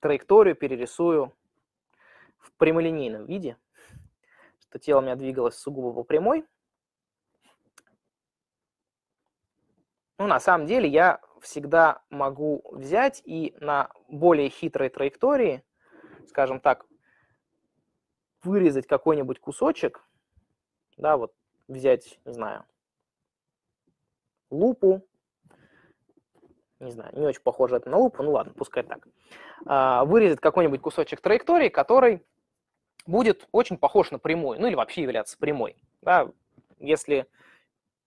траекторию перерисую в прямолинейном виде, что тело у меня двигалось сугубо по прямой. Ну, на самом деле, я всегда могу взять и на более хитрой траектории, скажем так, вырезать какой-нибудь кусочек, да, вот взять, не знаю, лупу, не знаю, не очень похоже это на лупу, ну ладно, пускай так, а, вырезать какой-нибудь кусочек траектории, который будет очень похож на прямую, ну или вообще являться прямой. Да? Если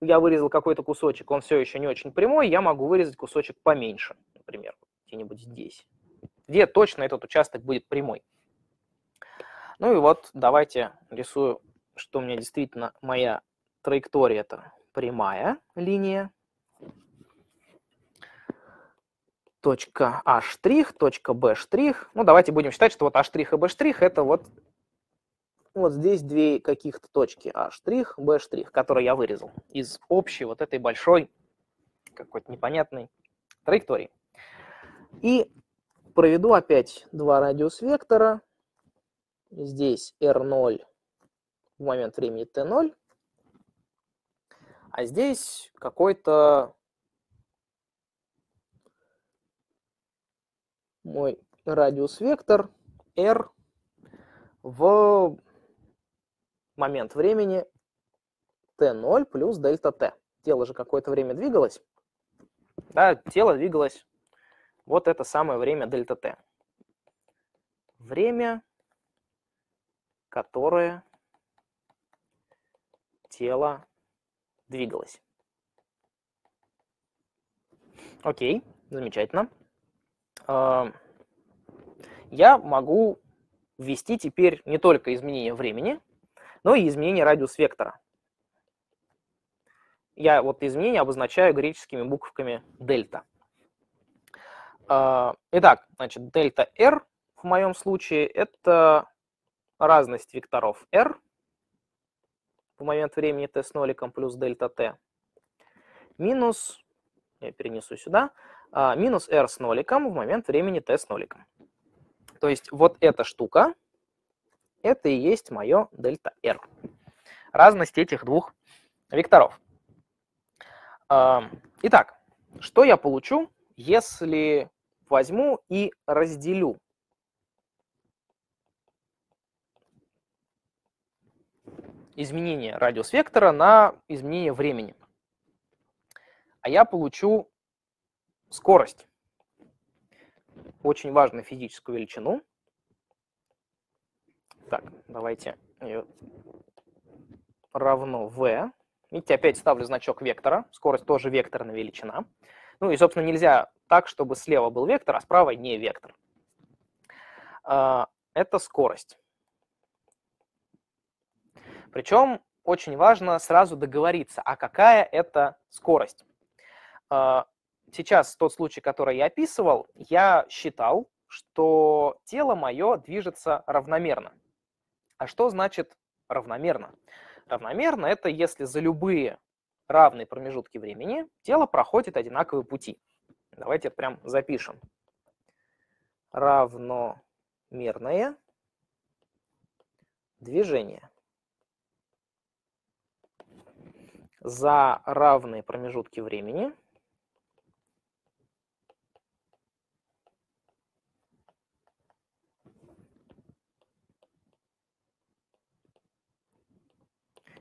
я вырезал какой-то кусочек, он все еще не очень прямой, я могу вырезать кусочек поменьше, например, где-нибудь здесь, где точно этот участок будет прямой. Ну и вот давайте рисую, что у меня действительно моя траектория это прямая линия. Точка А', точка Б'. Ну давайте будем считать, что вот А' и Б' это вот вот здесь две каких-то точки, А штрих, Б штрих, которые я вырезал из общей вот этой большой какой-то непонятной траектории. И проведу опять два радиус вектора. Здесь R0 в момент времени T0, а здесь какой-то мой радиус вектор R в момент времени t0 плюс дельта t. Тело же какое-то время двигалось. Да, тело двигалось вот это самое время дельта t. Время, которое тело двигалось. Окей, замечательно. А, я могу ввести теперь не только изменение времени, но и изменение радиус вектора. Я вот изменение обозначаю греческими буковками дельта. А, итак, значит, дельта R в моем случае это разность векторов R в момент времени t с ноликом плюс дельта t минус, я перенесу сюда, а, минус R с ноликом в момент времени t с ноликом. То есть вот эта штука – это и есть мое дельта R. Разность этих двух векторов. А, итак, что я получу, если возьму и разделю изменение радиус вектора на изменение времени. А я получу скорость, очень важную физическую величину, так, давайте равно v. Видите, опять ставлю значок вектора. Скорость тоже векторная величина. Ну и, собственно, нельзя так, чтобы слева был вектор, а справа не вектор. А, это скорость. Причем очень важно сразу договориться, а какая это скорость. А, сейчас тот случай, который я описывал, я считал, что тело мое движется равномерно. А что значит равномерно? Равномерно – это если за любые равные промежутки времени тело проходит одинаковые пути. Давайте это прям запишем. Равномерное движение. За равные промежутки времени –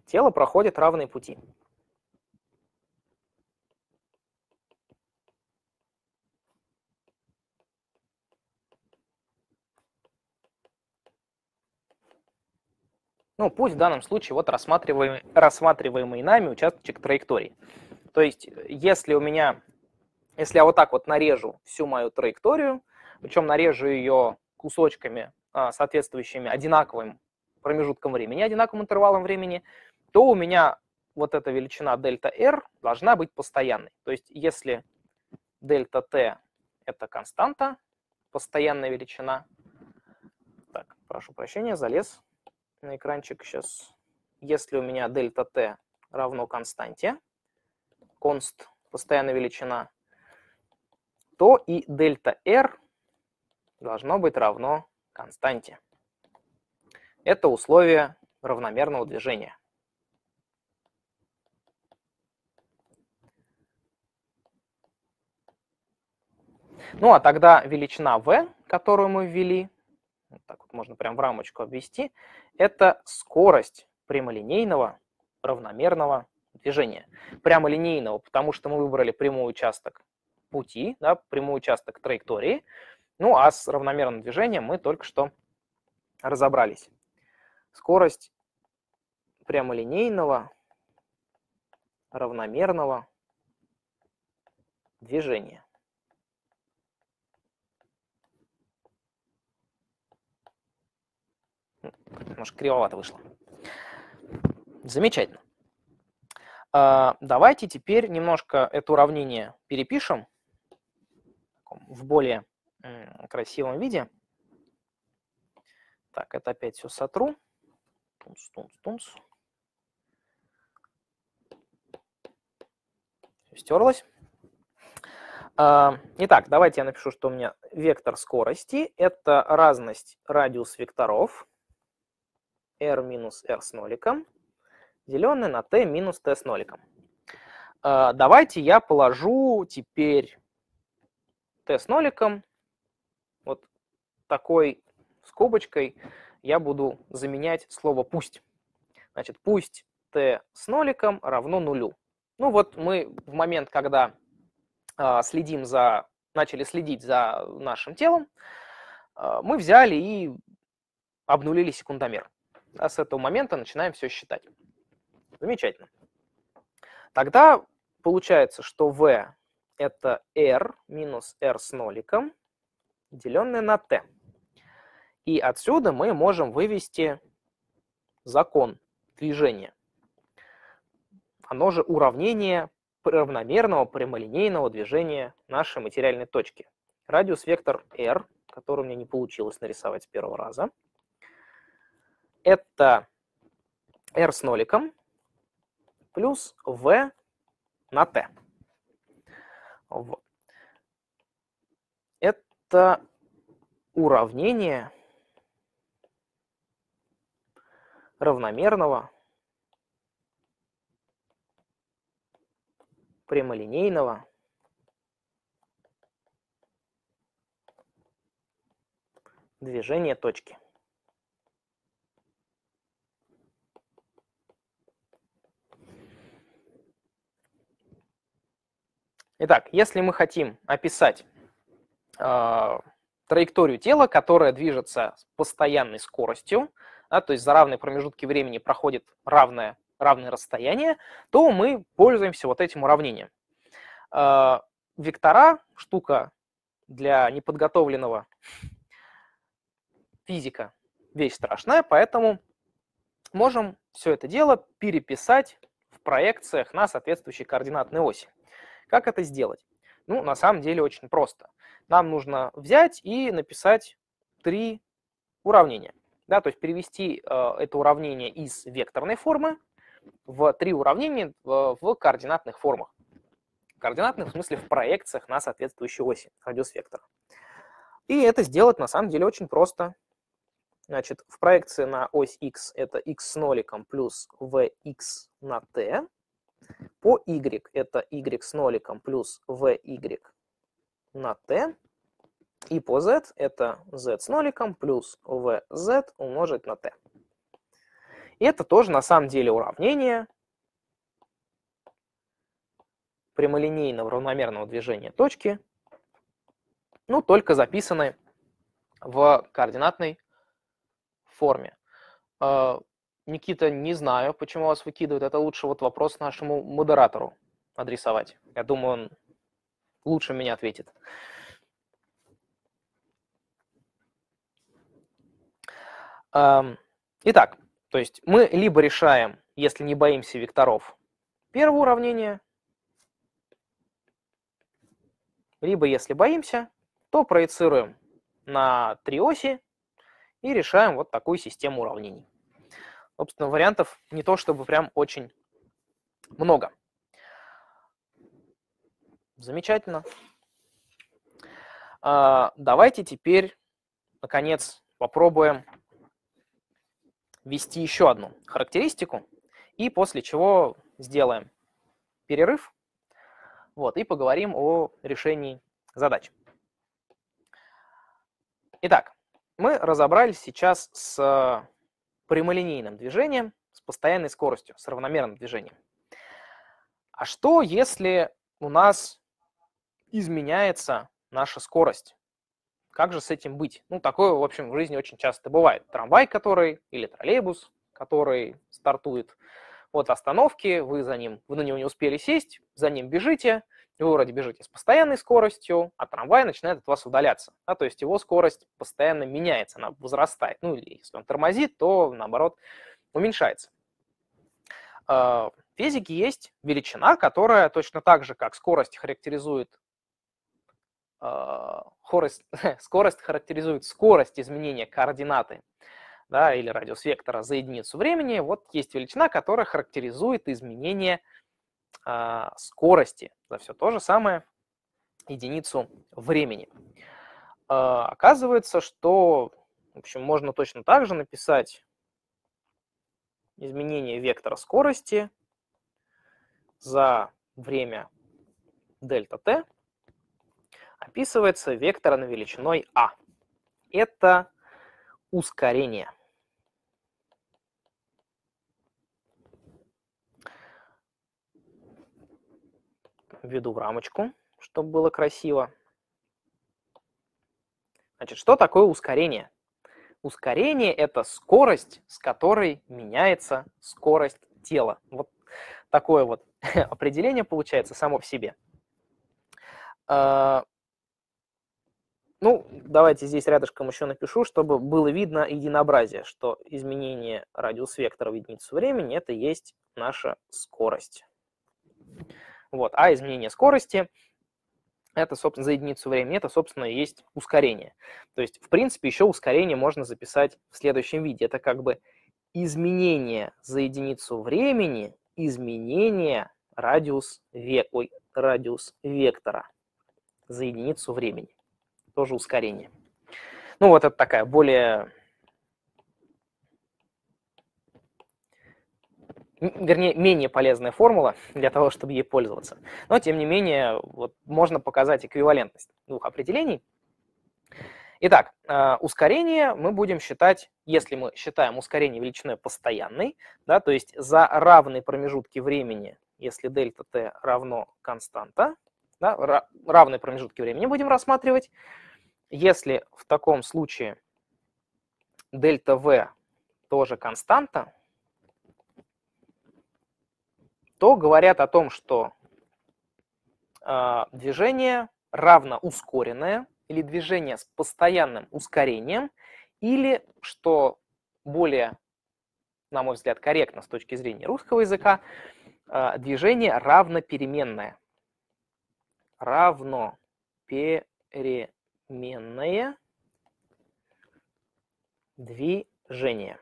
Тело проходит равные пути. Ну, пусть в данном случае вот рассматриваемый, рассматриваемый нами участочек траектории. То есть, если у меня, если я вот так вот нарежу всю мою траекторию, причем нарежу ее кусочками, а, соответствующими одинаковым промежутком времени, одинаковым интервалом времени, то у меня вот эта величина дельта R должна быть постоянной. То есть если дельта T – это константа, постоянная величина. Так, прошу прощения, залез на экранчик сейчас. Если у меня дельта T равно константе, конст – постоянная величина, то и дельта R должно быть равно константе. Это условие равномерного движения. Ну, а тогда величина v, которую мы ввели, вот так вот можно прям в рамочку обвести, это скорость прямолинейного равномерного движения. Прямолинейного, потому что мы выбрали прямой участок пути, да, прямой участок траектории. Ну, а с равномерным движением мы только что разобрались. Скорость прямолинейного равномерного движения. Немножко кривовато вышло. Замечательно. А, давайте теперь немножко это уравнение перепишем в более красивом виде. Так, это опять все сотру. Тумс, тумс, тумс. стерлось. А, итак, давайте я напишу, что у меня вектор скорости – это разность радиус векторов r минус r с ноликом, деленное на t минус t с ноликом. А, давайте я положу теперь t с ноликом, вот такой скобочкой я буду заменять слово «пусть». Значит, пусть t с ноликом равно нулю. Ну вот мы в момент, когда а, следим за, начали следить за нашим телом, а, мы взяли и обнулили секундомер. А с этого момента начинаем все считать. Замечательно. Тогда получается, что v это r минус r с ноликом, деленное на t. И отсюда мы можем вывести закон движения. Оно же уравнение равномерного прямолинейного движения нашей материальной точки. Радиус вектор r, который у меня не получилось нарисовать с первого раза – это r с ноликом плюс v на t. Вот. Это уравнение равномерного прямолинейного движения точки. Итак, если мы хотим описать э, траекторию тела, которая движется с постоянной скоростью, да, то есть за равные промежутки времени проходит равное, равное расстояние, то мы пользуемся вот этим уравнением. Э, вектора – штука для неподготовленного физика, вещь страшная, поэтому можем все это дело переписать в проекциях на соответствующие координатные оси. Как это сделать? Ну, на самом деле очень просто. Нам нужно взять и написать три уравнения. Да, то есть перевести э, это уравнение из векторной формы в три уравнения э, в, координатных формах. Координатных в смысле в проекциях на соответствующей оси радиус вектора. И это сделать на самом деле очень просто. Значит, в проекции на ось x это x с ноликом плюс vx на t. По y это y с ноликом плюс vy на t. И по z это z с ноликом плюс vz умножить на t. И это тоже на самом деле уравнение прямолинейного равномерного движения точки, ну, только записаны в координатной форме. А, Никита, не знаю, почему вас выкидывают. Это лучше вот вопрос нашему модератору адресовать. Я думаю, он лучше меня ответит. Эм, итак, то есть мы либо решаем, если не боимся векторов, первое уравнение, либо если боимся, то проецируем на три оси и решаем вот такую систему уравнений. Собственно, вариантов не то чтобы прям очень много. Замечательно. А, давайте теперь, наконец, попробуем ввести еще одну характеристику, и после чего сделаем перерыв вот, и поговорим о решении задач. Итак, мы разобрались сейчас с прямолинейным движением с постоянной скоростью, с равномерным движением. А что, если у нас изменяется наша скорость? Как же с этим быть? Ну, такое, в общем, в жизни очень часто бывает. Трамвай, который, или троллейбус, который стартует от остановки, вы за ним, вы на него не успели сесть, за ним бежите – и вы вроде бежите с постоянной скоростью, а трамвай начинает от вас удаляться. Да, то есть его скорость постоянно меняется, она возрастает. Ну или если он тормозит, то наоборот уменьшается. В а, физике есть величина, которая точно так же, как скорость характеризует скорость, а, скорость характеризует скорость изменения координаты да, или радиус вектора за единицу времени, вот есть величина, которая характеризует изменение координаты а, скорости за все то же самое единицу времени. А, оказывается, что в общем, можно точно так же написать изменение вектора скорости за время дельта t описывается вектором величиной а. Это ускорение. введу в рамочку, чтобы было красиво. Значит, что такое ускорение? Ускорение – это скорость, с которой меняется скорость тела. Вот такое вот определение получается само в себе. А, ну, давайте здесь рядышком еще напишу, чтобы было видно единообразие, что изменение радиус вектора в единицу времени – это есть наша скорость. Вот. А изменение скорости это, собственно, за единицу времени, это, собственно, и есть ускорение. То есть, в принципе, еще ускорение можно записать в следующем виде. Это как бы изменение за единицу времени, изменение радиус, век, ой, радиус вектора за единицу времени. Тоже ускорение. Ну, вот это такая более вернее, менее полезная формула для того, чтобы ей пользоваться. Но, тем не менее, вот, можно показать эквивалентность двух определений. Итак, э, ускорение мы будем считать, если мы считаем ускорение величиной постоянной, да, то есть за равные промежутки времени, если дельта t равно константа, да, равные промежутки времени будем рассматривать, если в таком случае дельта v тоже константа, то говорят о том, что э, движение равно ускоренное или движение с постоянным ускорением, или, что более, на мой взгляд, корректно с точки зрения русского языка, э, движение равнопеременное. Равнопеременное движение.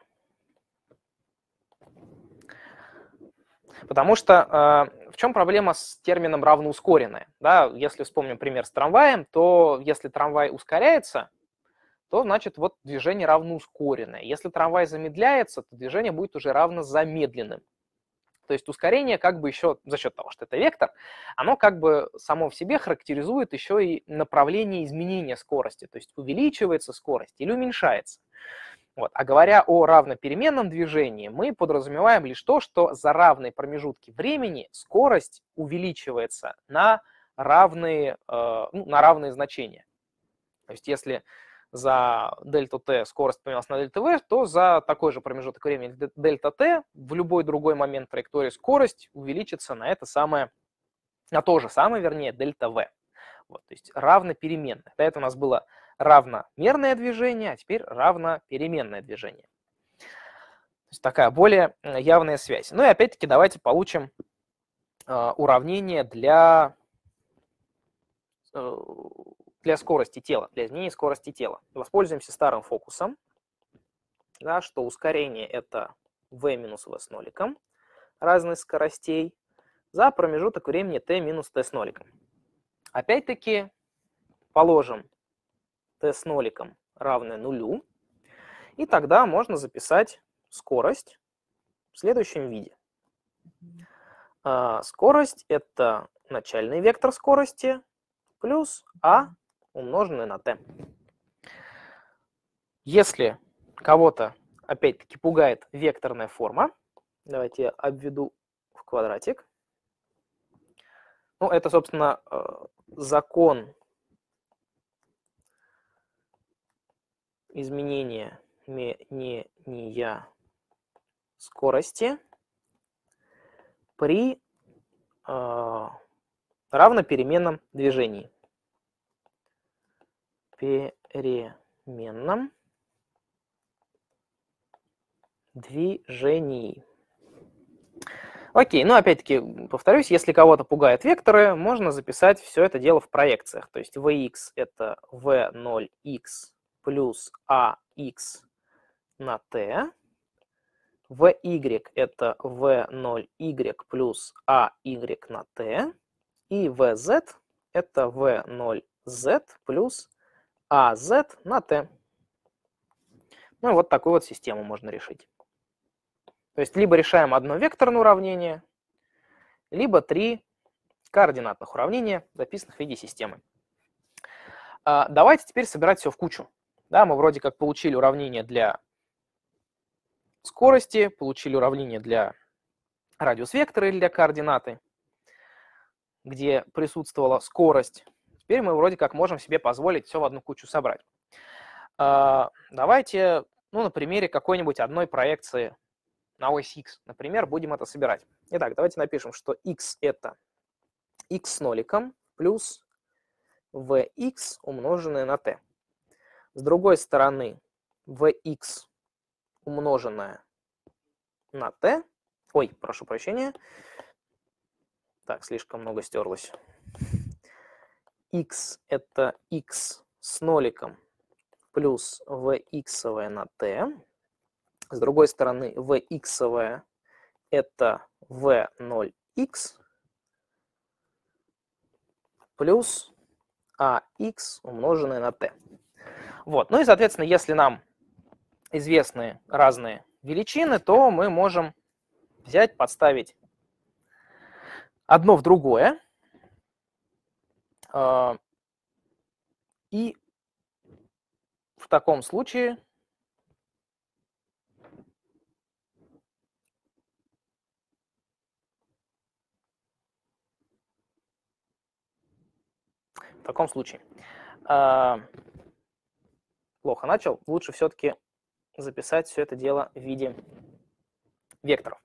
Потому что э, в чем проблема с термином равноускоренное? Да, если вспомним пример с трамваем, то если трамвай ускоряется, то значит вот движение равноускоренное. Если трамвай замедляется, то движение будет уже равно замедленным. То есть ускорение как бы еще за счет того, что это вектор, оно как бы само в себе характеризует еще и направление изменения скорости. То есть увеличивается скорость или уменьшается. Вот. А говоря о равнопеременном движении, мы подразумеваем лишь то, что за равные промежутки времени скорость увеличивается на равные, э, ну, на равные значения. То есть если за дельта t скорость поменялась на дельта v, то за такой же промежуток времени дельта t в любой другой момент траектории скорость увеличится на это самое, на то же самое, вернее, дельта v. Вот, то есть равнопеременно. До этого у нас было равномерное движение, а теперь равнопеременное движение. То есть такая более явная связь. Ну и опять-таки давайте получим э, уравнение для, э, для скорости тела, для изменения скорости тела. Воспользуемся старым фокусом, да, что ускорение это v минус v с ноликом, разность скоростей, за промежуток времени t минус t с ноликом. Опять-таки положим t с ноликом равная нулю. И тогда можно записать скорость в следующем виде. А, скорость – это начальный вектор скорости плюс а умноженное на t. Если кого-то, опять-таки, пугает векторная форма, давайте я обведу в квадратик. Ну, это, собственно, э, закон изменения изменения скорости при э, равнопеременном движении. Переменном движении. Окей, ну опять-таки повторюсь, если кого-то пугают векторы, можно записать все это дело в проекциях. То есть vx это v0x плюс ax на t. vy – это v0y плюс ay а на t. И vz – это v0z плюс az а на t. Ну и вот такую вот систему можно решить. То есть либо решаем одно векторное уравнение, либо три координатных уравнения, записанных в виде системы. А, давайте теперь собирать все в кучу. Да, мы вроде как получили уравнение для скорости, получили уравнение для радиус вектора или для координаты, где присутствовала скорость. Теперь мы вроде как можем себе позволить все в одну кучу собрать. А, давайте, ну, на примере какой-нибудь одной проекции на ось x, например, будем это собирать. Итак, давайте напишем, что x это x с ноликом плюс vx умноженное на t. С другой стороны, vx умноженное на t, ой, прошу прощения, так, слишком много стерлось, x это x с ноликом плюс vx на t. С другой стороны, vx это v0x плюс ax а умноженное на t. Вот. Ну и, соответственно, если нам известны разные величины, то мы можем взять, подставить одно в другое а, и в таком случае в таком случае а, плохо начал, лучше все-таки записать все это дело в виде векторов.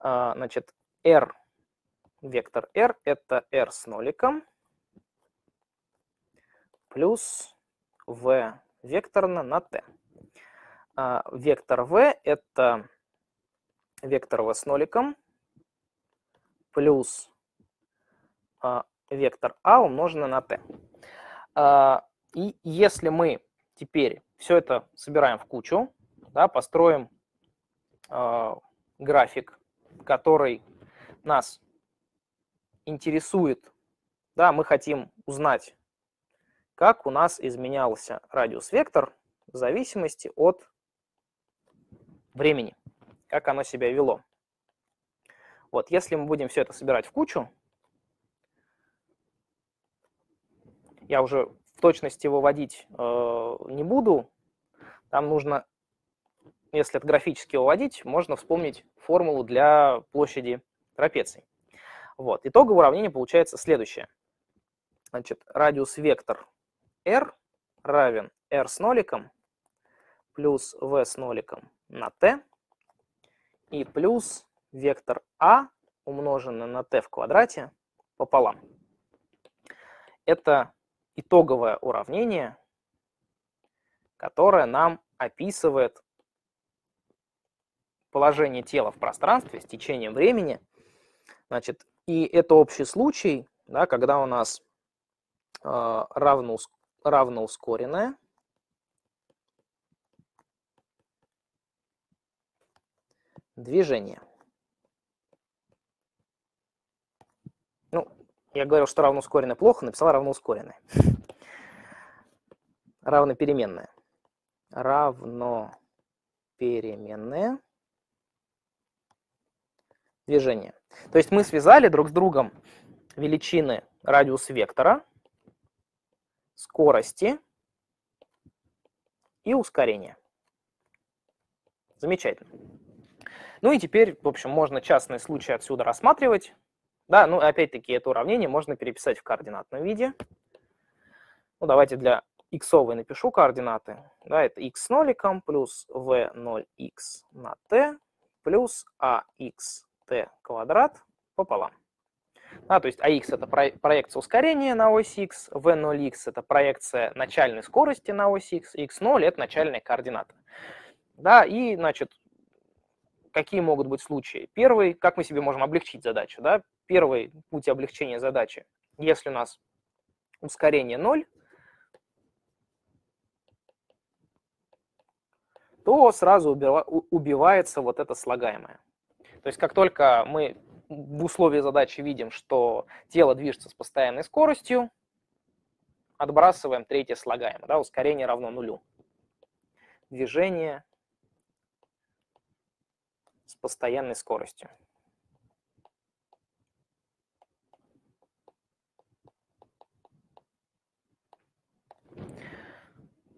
А, значит, R, вектор R – это R с ноликом плюс V векторно на T. А, вектор V – это вектор V с ноликом плюс а, вектор А умноженное на T. И если мы Теперь все это собираем в кучу, да, построим э, график, который нас интересует. Да, мы хотим узнать, как у нас изменялся радиус-вектор в зависимости от времени, как оно себя вело. Вот, если мы будем все это собирать в кучу, я уже точность его вводить э, не буду. Там нужно, если это графически его вводить, можно вспомнить формулу для площади трапеции. Вот. Итоговое уравнение получается следующее. Значит, радиус вектор r равен r с ноликом плюс v с ноликом на t и плюс вектор а умноженное на t в квадрате пополам. Это итоговое уравнение, которое нам описывает положение тела в пространстве с течением времени. Значит, и это общий случай, да, когда у нас э, равно, равноускоренное движение – Я говорил, что равноускоренное плохо, написал равноускоренное, ускоренное. Равно движение. То есть мы связали друг с другом величины радиус вектора, скорости и ускорения. Замечательно. Ну и теперь, в общем, можно частные случаи отсюда рассматривать. Да, ну опять-таки это уравнение можно переписать в координатном виде. Ну давайте для x напишу координаты. Да, это x с ноликом плюс v0x на t плюс axt а квадрат пополам. Да, то есть ax а это проекция ускорения на ось x, v0x это проекция начальной скорости на ось x, x0 это начальная координата. Да, и, значит, какие могут быть случаи? Первый, как мы себе можем облегчить задачу, да? Первый путь облегчения задачи. Если у нас ускорение 0, то сразу убивается вот это слагаемое. То есть как только мы в условии задачи видим, что тело движется с постоянной скоростью, отбрасываем третье слагаемое, да, ускорение равно нулю. Движение постоянной скоростью.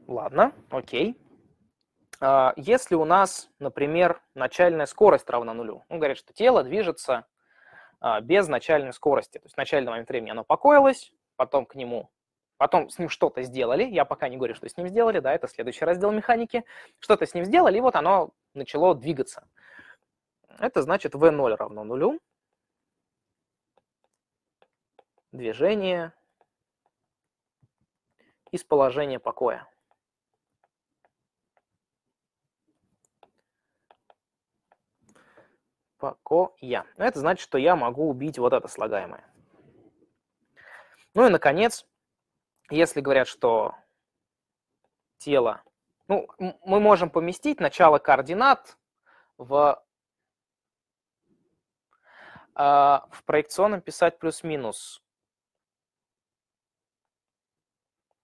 Ладно, окей. А, если у нас, например, начальная скорость равна нулю, он ну, говорит, что тело движется а, без начальной скорости. То есть в начальный момент времени оно покоилось, потом к нему, потом с ним что-то сделали. Я пока не говорю, что с ним сделали, да, это следующий раздел механики. Что-то с ним сделали, и вот оно начало двигаться. Это значит v0 равно нулю. Движение из положения покоя. Покоя. Ну, это значит, что я могу убить вот это слагаемое. Ну и, наконец, если говорят, что тело... Ну, мы можем поместить начало координат в а, в проекционном писать плюс-минус.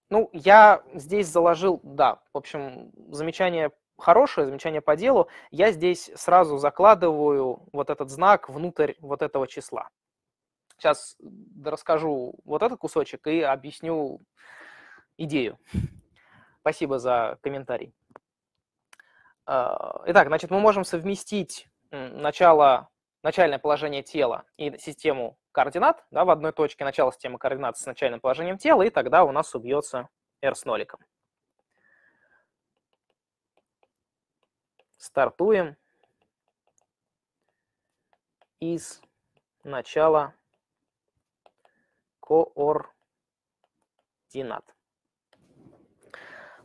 Ну, я здесь заложил, да, в общем, замечание хорошее, замечание по делу. Я здесь сразу закладываю вот этот знак внутрь вот этого числа. Сейчас расскажу вот этот кусочек и объясню идею. Спасибо за комментарий. А, итак, значит, мы можем совместить начало начальное положение тела и систему координат да, в одной точке, начала системы координат с начальным положением тела, и тогда у нас убьется R с ноликом. Стартуем из начала координат.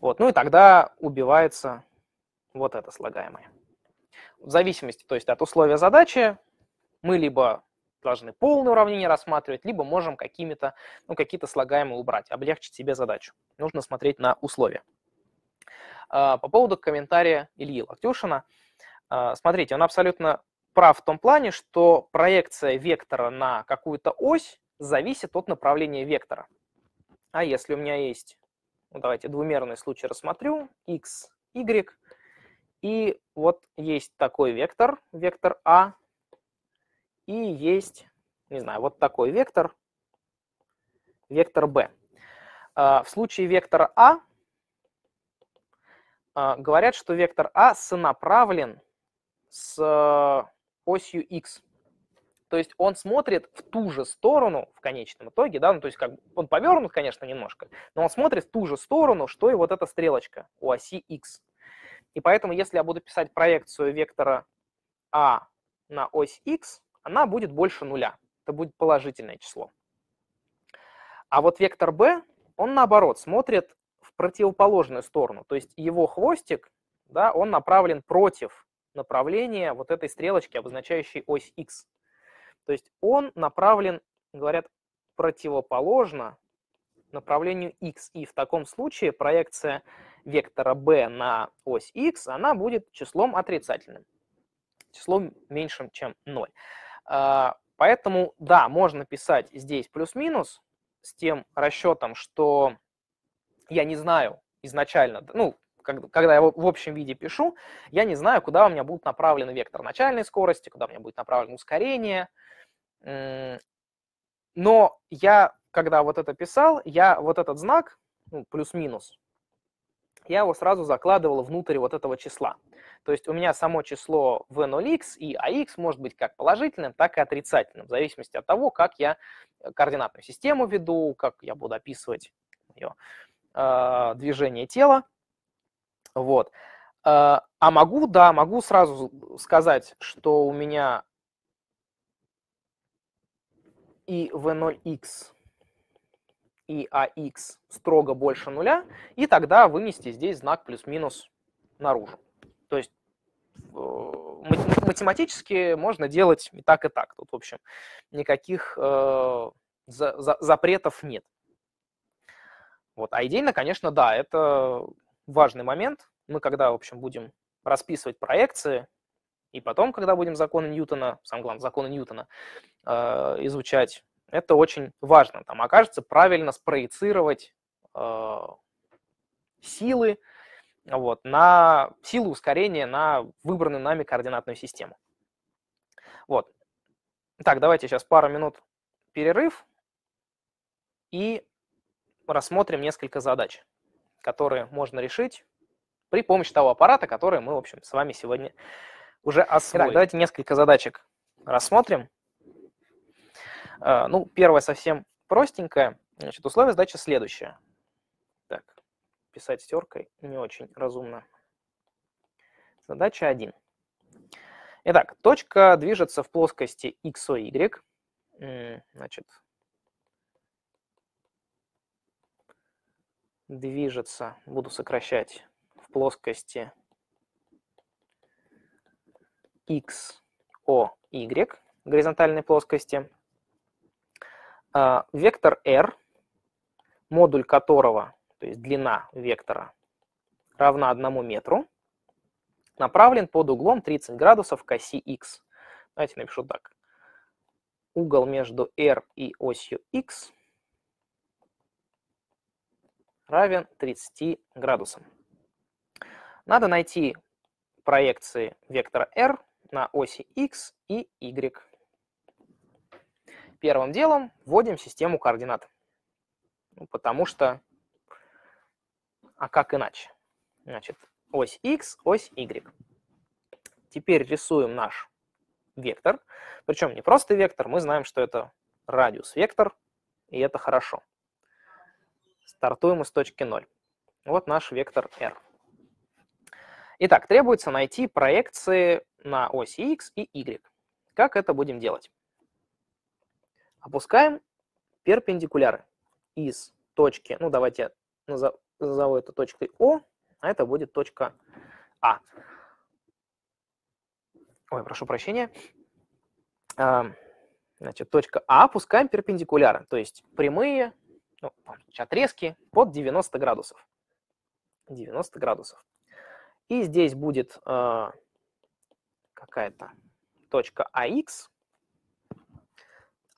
Вот, ну и тогда убивается вот это слагаемое. В зависимости, то есть от условия задачи, мы либо должны полное уравнение рассматривать, либо можем какими-то, ну, какие-то слагаемые убрать, облегчить себе задачу. Нужно смотреть на условия. А, по поводу комментария Ильи Лактюшина. А, смотрите, он абсолютно прав в том плане, что проекция вектора на какую-то ось зависит от направления вектора. А если у меня есть, ну, давайте двумерный случай рассмотрю, x, y, и вот есть такой вектор, вектор а, и есть, не знаю, вот такой вектор, вектор b. А, в случае вектора а, а говорят, что вектор а сонаправлен с э, осью x. То есть он смотрит в ту же сторону в конечном итоге, да, ну, то есть как он повернут, конечно, немножко, но он смотрит в ту же сторону, что и вот эта стрелочка у оси x. И поэтому, если я буду писать проекцию вектора а на ось x, она будет больше нуля. Это будет положительное число. А вот вектор b, он наоборот смотрит в противоположную сторону. То есть его хвостик, да, он направлен против направления вот этой стрелочки, обозначающей ось x. То есть он направлен, говорят, противоположно направлению x. И в таком случае проекция вектора b на ось x, она будет числом отрицательным, числом меньшим, чем 0. А, поэтому, да, можно писать здесь плюс-минус с тем расчетом, что я не знаю изначально, ну, когда я его в общем виде пишу, я не знаю, куда у меня будет направлен вектор начальной скорости, куда у меня будет направлено ускорение. Но я, когда вот это писал, я вот этот знак, ну, плюс-минус, я его сразу закладывал внутрь вот этого числа. То есть у меня само число v0x и ax а может быть как положительным, так и отрицательным, в зависимости от того, как я э, координатную систему веду, как я буду описывать ее э, а, движение тела. Вот. Э, а могу, да, могу сразу сказать, что у меня и v0x и ax а строго больше нуля, и тогда вынести здесь знак плюс-минус наружу. То есть э, математически можно делать и так, и так. Тут, в общем, никаких э, за, за, запретов нет. Вот. А идейно, конечно, да, это важный момент. Мы когда, в общем, будем расписывать проекции, и потом, когда будем законы Ньютона, сам главное, законы Ньютона э, изучать, это очень важно. Там окажется правильно спроецировать э, силы, вот, на силу ускорения на выбранную нами координатную систему. Вот. Так, давайте сейчас пару минут перерыв и рассмотрим несколько задач, которые можно решить при помощи того аппарата, который мы, в общем, с вами сегодня уже освоили. Итак, давайте несколько задачек рассмотрим. А, ну, первое совсем простенькое. Значит, условие задачи следующее. Так, писать стеркой не очень разумно. Задача 1. Итак, точка движется в плоскости x, y, y. Значит, движется, буду сокращать, в плоскости x, o, y, горизонтальной плоскости. А, вектор R, модуль которого, то есть длина вектора, равна 1 метру, направлен под углом 30 градусов к оси x. Давайте напишу так. Угол между R и осью x равен 30 градусам. Надо найти проекции вектора R на оси x и y. Первым делом вводим систему координат. Ну, потому что, а как иначе? Значит, ось x, ось y. Теперь рисуем наш вектор. Причем не просто вектор, мы знаем, что это радиус-вектор, и это хорошо. Стартуем из точки 0. Вот наш вектор r. Итак, требуется найти проекции на оси x и y. Как это будем делать? Опускаем перпендикуляры из точки, ну давайте назову, назову это точкой О, а это будет точка А. Ой, прошу прощения. А, значит, точка А опускаем перпендикуляры, то есть прямые, ну, отрезки под 90 градусов. 90 градусов. И здесь будет э, какая-то точка АХ,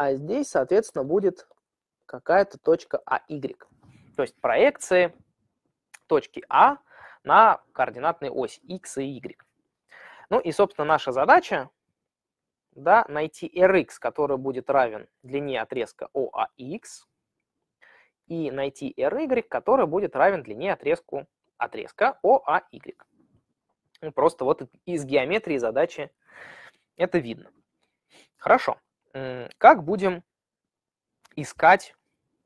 а здесь, соответственно, будет какая-то точка Аy, То есть проекции точки А на координатные оси X и Y. Ну и, собственно, наша задача да, найти Rx, который будет равен длине отрезка OAX, и найти Ry, который будет равен длине отрезку отрезка OAY. Ну, просто вот из геометрии задачи это видно. Хорошо как будем искать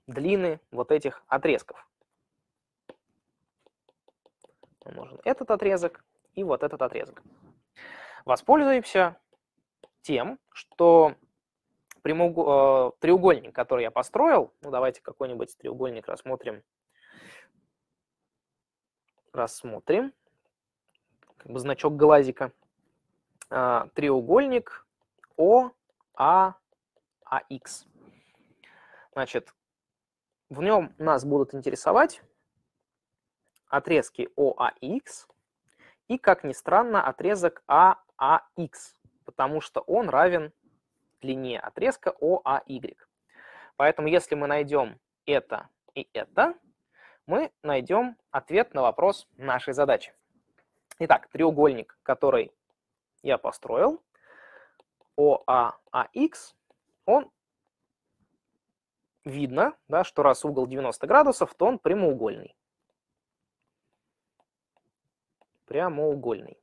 длины вот этих отрезков. Нам ну, нужен этот отрезок и вот этот отрезок. Воспользуемся тем, что прямоугол... Э, треугольник, который я построил, ну давайте какой-нибудь треугольник рассмотрим. Рассмотрим. Как бы значок глазика. А, треугольник О а, ах, Значит, в нем нас будут интересовать отрезки ОАх и, как ни странно, отрезок ААх, потому что он равен длине отрезка OAY. А, Поэтому если мы найдем это и это, мы найдем ответ на вопрос нашей задачи. Итак, треугольник, который я построил, OAAX, а, а, он видно, да, что раз угол 90 градусов, то он прямоугольный. Прямоугольный.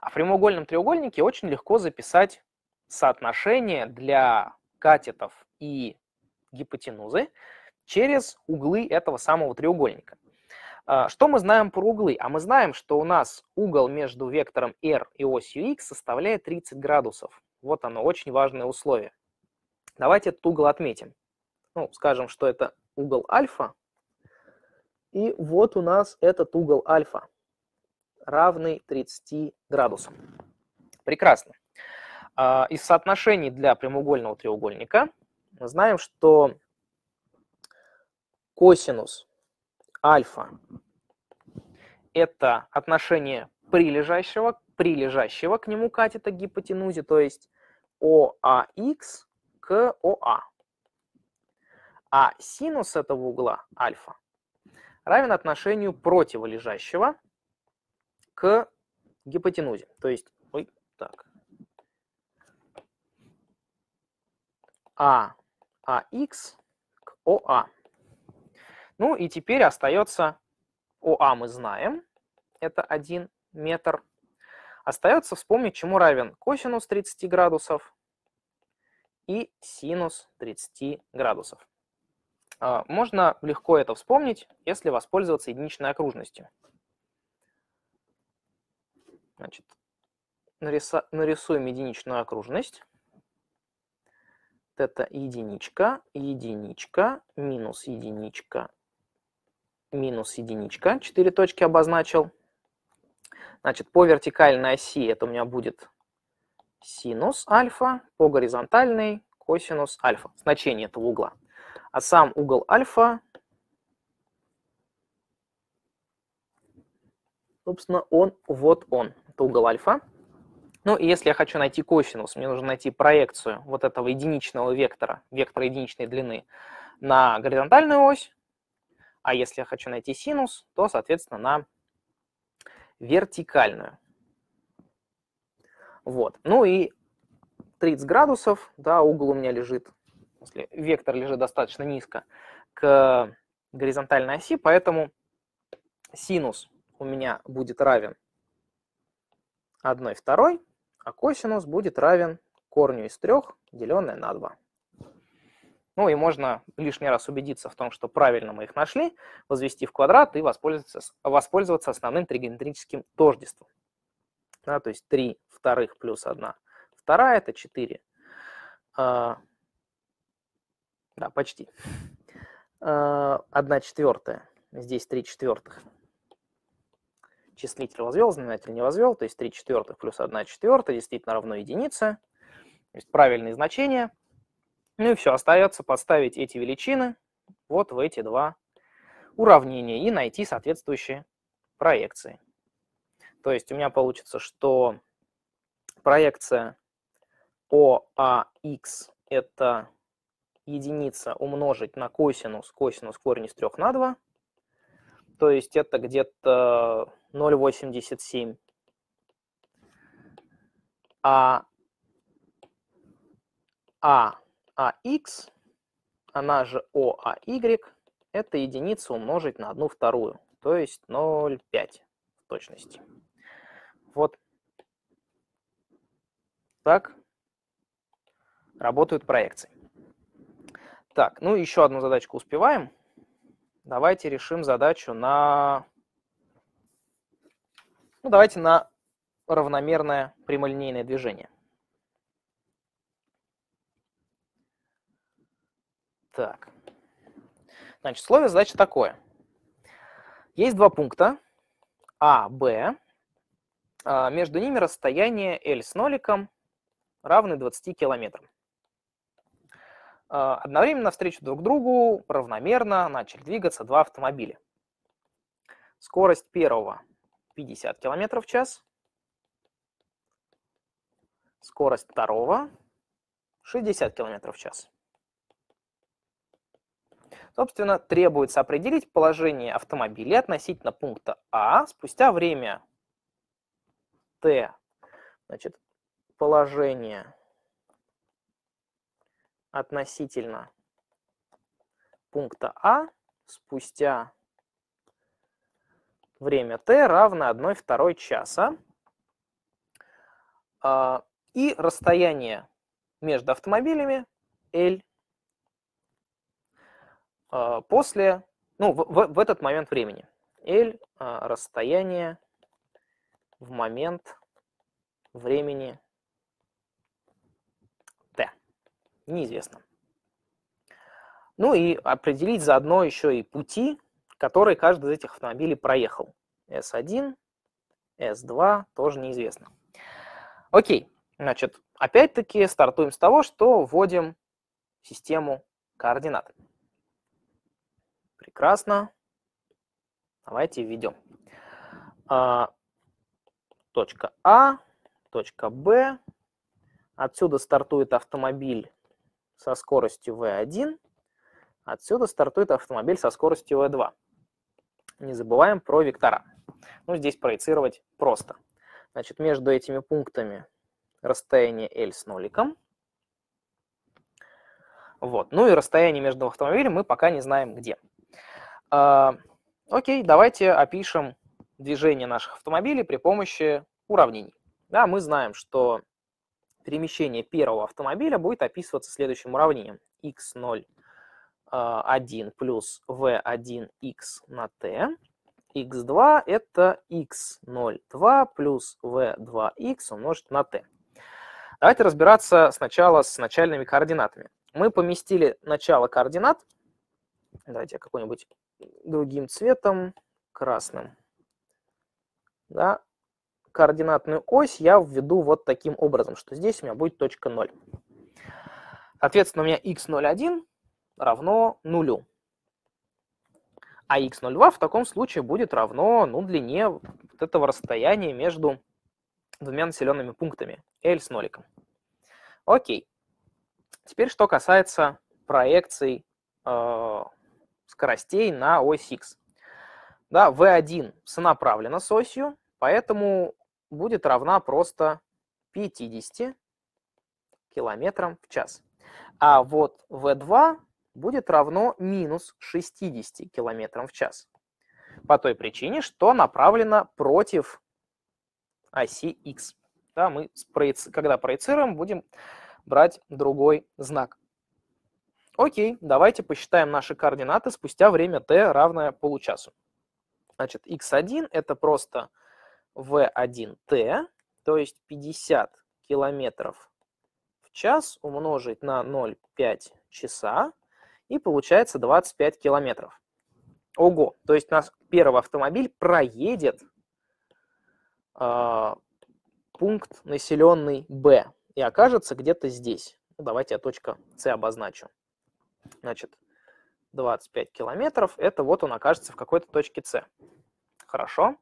А в прямоугольном треугольнике очень легко записать соотношение для катетов и гипотенузы через углы этого самого треугольника. А, что мы знаем про углы? А мы знаем, что у нас угол между вектором r и осью x составляет 30 градусов. Вот оно, очень важное условие. Давайте этот угол отметим. Ну, скажем, что это угол альфа. И вот у нас этот угол альфа, равный 30 градусам. Прекрасно. А, из соотношений для прямоугольного треугольника мы знаем, что косинус альфа. Это отношение прилежащего, прилежащего к нему катета гипотенузе, то есть ОАХ к ОА. А синус этого угла альфа равен отношению противолежащего к гипотенузе. То есть, ой, так. А, АХ к ОА. Ну и теперь остается ОА мы знаем, это 1 метр. Остается вспомнить, чему равен косинус 30 градусов и синус 30 градусов. А, можно легко это вспомнить, если воспользоваться единичной окружностью. Значит, нарисуем единичную окружность. это единичка, единичка, минус единичка, минус единичка, 4 точки обозначил. Значит, по вертикальной оси это у меня будет синус альфа, по горизонтальной косинус альфа, значение этого угла. А сам угол альфа, собственно, он, вот он, это угол альфа. Ну, и если я хочу найти косинус, мне нужно найти проекцию вот этого единичного вектора, вектора единичной длины, на горизонтальную ось, а если я хочу найти синус, то, соответственно, на вертикальную. Вот. Ну и 30 градусов, да, угол у меня лежит, если вектор лежит достаточно низко к горизонтальной оси, поэтому синус у меня будет равен 1 второй, а косинус будет равен корню из 3, деленное на 2. Ну и можно лишний раз убедиться в том, что правильно мы их нашли, возвести в квадрат и воспользоваться, воспользоваться основным тригонометрическим тождеством. Да, то есть 3 вторых плюс 1 вторая – это 4. А, да, почти. А, 1 четвертая. Здесь 3 четвертых. Числитель возвел, знаменатель не возвел. То есть 3 четвертых плюс 1 четвертая действительно равно единице. То есть правильные значения – ну и все, остается поставить эти величины вот в эти два уравнения и найти соответствующие проекции. То есть у меня получится, что проекция OAX а это единица умножить на косинус, косинус корень из 3 на 2, то есть это где-то 0,87. А, а ax, а она же oay, а это единица умножить на 1 вторую, то есть 0,5 в точности. Вот так работают проекции. Так, ну еще одну задачку успеваем. Давайте решим задачу на... Ну, давайте на равномерное прямолинейное движение. Так. Значит, условие задачи такое. Есть два пункта А, Б. А, между ними расстояние L с ноликом равны 20 километрам. А, одновременно встречу друг другу равномерно начали двигаться два автомобиля. Скорость первого 50 км в час. Скорость второго 60 км в час собственно, требуется определить положение автомобиля относительно пункта А спустя время Т. Значит, положение относительно пункта А спустя время t равно 1 второй часа. А, и расстояние между автомобилями L а, после, ну, в, в, этот момент времени. L а, расстояние в момент времени t. Неизвестно. Ну и определить заодно еще и пути, которые каждый из этих автомобилей проехал. S1, S2 тоже неизвестно. Окей, значит, опять-таки стартуем с того, что вводим систему координат. Прекрасно. Давайте введем. А, точка А, точка Б. Отсюда стартует автомобиль со скоростью V1. Отсюда стартует автомобиль со скоростью V2. Не забываем про вектора. Ну, здесь проецировать просто. Значит, между этими пунктами расстояние L с ноликом. Вот. Ну и расстояние между автомобилями мы пока не знаем где. А, окей, давайте опишем движение наших автомобилей при помощи уравнений. Да, мы знаем, что перемещение первого автомобиля будет описываться следующим уравнением. x0 1 а, плюс v1x на t. x2 это x02 плюс v2x умножить на t. Давайте разбираться сначала с начальными координатами. Мы поместили начало координат Давайте какой-нибудь другим цветом, красным. Да? Координатную ось я введу вот таким образом, что здесь у меня будет точка 0. Соответственно, у меня x01 равно нулю. А x02 в таком случае будет равно ну, длине вот этого расстояния между двумя населенными пунктами, L с ноликом. Окей. Теперь, что касается проекций э, скоростей на ось x. Да, v1 сонаправлена с осью, поэтому будет равна просто 50 километрам в час. А вот v2 будет равно минус 60 километрам в час. По той причине, что направлено против оси x. Да, мы, когда проецируем, будем брать другой знак. Окей, давайте посчитаем наши координаты спустя время t равное получасу. Значит, x1 это просто v1t, то есть 50 километров в час умножить на 0,5 часа, и получается 25 километров. Ого, то есть наш первый автомобиль проедет э, пункт населенный B и окажется где-то здесь. Ну, давайте я точка C обозначу. Значит, 25 километров, это вот он окажется в какой-то точке С. Хорошо.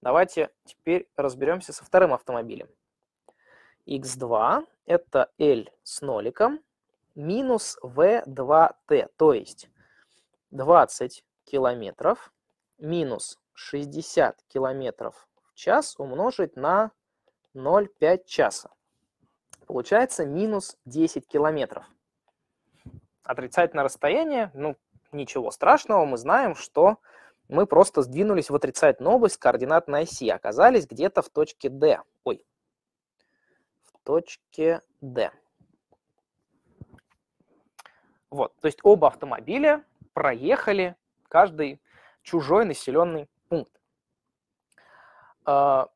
Давайте теперь разберемся со вторым автомобилем. x2 это L с ноликом минус V2T, то есть 20 километров минус 60 километров в час умножить на 0,5 часа. Получается минус 10 километров. Отрицательное расстояние, ну, ничего страшного, мы знаем, что мы просто сдвинулись в отрицательную область координат на оси, оказались где-то в точке D. Ой, в точке D. Вот, то есть оба автомобиля проехали каждый чужой населенный пункт. А,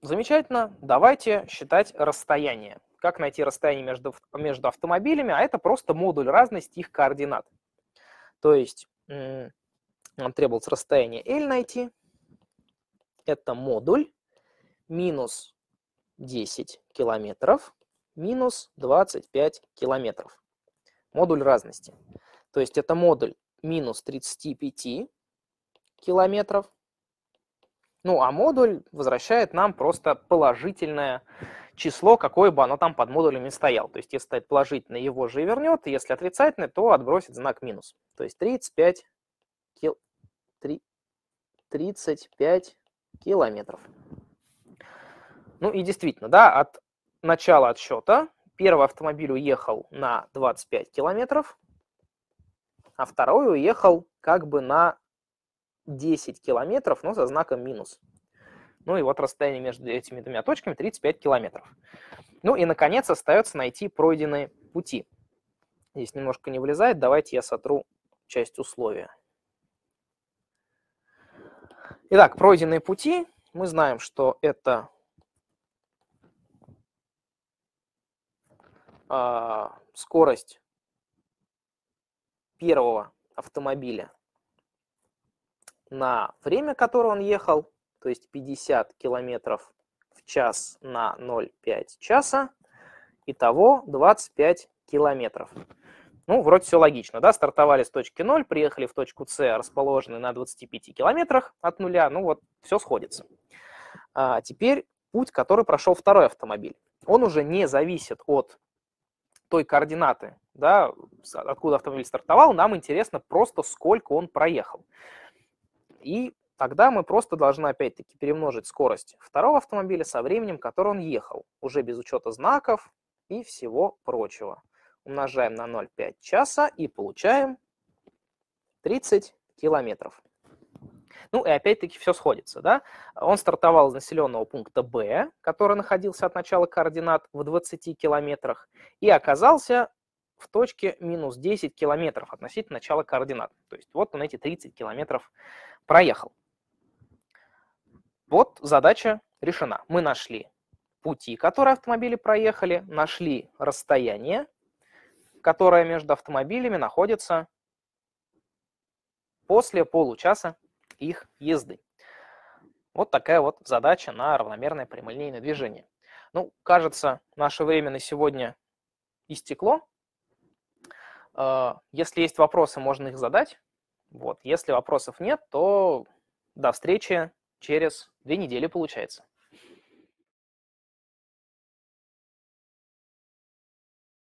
замечательно, давайте считать расстояние как найти расстояние между, между автомобилями, а это просто модуль разности их координат. То есть нам требовалось расстояние L найти. Это модуль минус 10 километров минус 25 километров. Модуль разности. То есть это модуль минус 35 километров. Ну а модуль возвращает нам просто положительное число, какое бы оно там под модулем не стояло. То есть если стоит положительное, его же и вернет, если отрицательное, то отбросит знак минус. То есть 35, кил... 3... 35 километров. Ну и действительно, да, от начала отсчета первый автомобиль уехал на 25 километров, а второй уехал как бы на 10 километров, но со знаком минус. Ну и вот расстояние между этими двумя точками 35 километров. Ну и, наконец, остается найти пройденные пути. Здесь немножко не влезает, давайте я сотру часть условия. Итак, пройденные пути. Мы знаем, что это а, скорость первого автомобиля на время, которое он ехал, то есть 50 километров в час на 0,5 часа, итого 25 километров. Ну, вроде все логично, да, стартовали с точки 0, приехали в точку С, расположенную на 25 километрах от нуля, ну вот, все сходится. А теперь путь, который прошел второй автомобиль. Он уже не зависит от той координаты, да, откуда автомобиль стартовал, нам интересно просто, сколько он проехал. И тогда мы просто должны опять-таки перемножить скорость второго автомобиля со временем, который он ехал, уже без учета знаков и всего прочего. Умножаем на 0,5 часа и получаем 30 километров. Ну и опять-таки все сходится, да? Он стартовал из населенного пункта Б, который находился от начала координат в 20 километрах, и оказался в точке минус 10 километров относительно начала координат. То есть вот он эти 30 километров проехал. Вот задача решена. Мы нашли пути, которые автомобили проехали, нашли расстояние, которое между автомобилями находится после получаса их езды. Вот такая вот задача на равномерное прямолинейное движение. Ну, кажется, наше время на сегодня истекло. Э, если есть вопросы, можно их задать. Вот. Если вопросов нет, то до встречи через две недели, получается.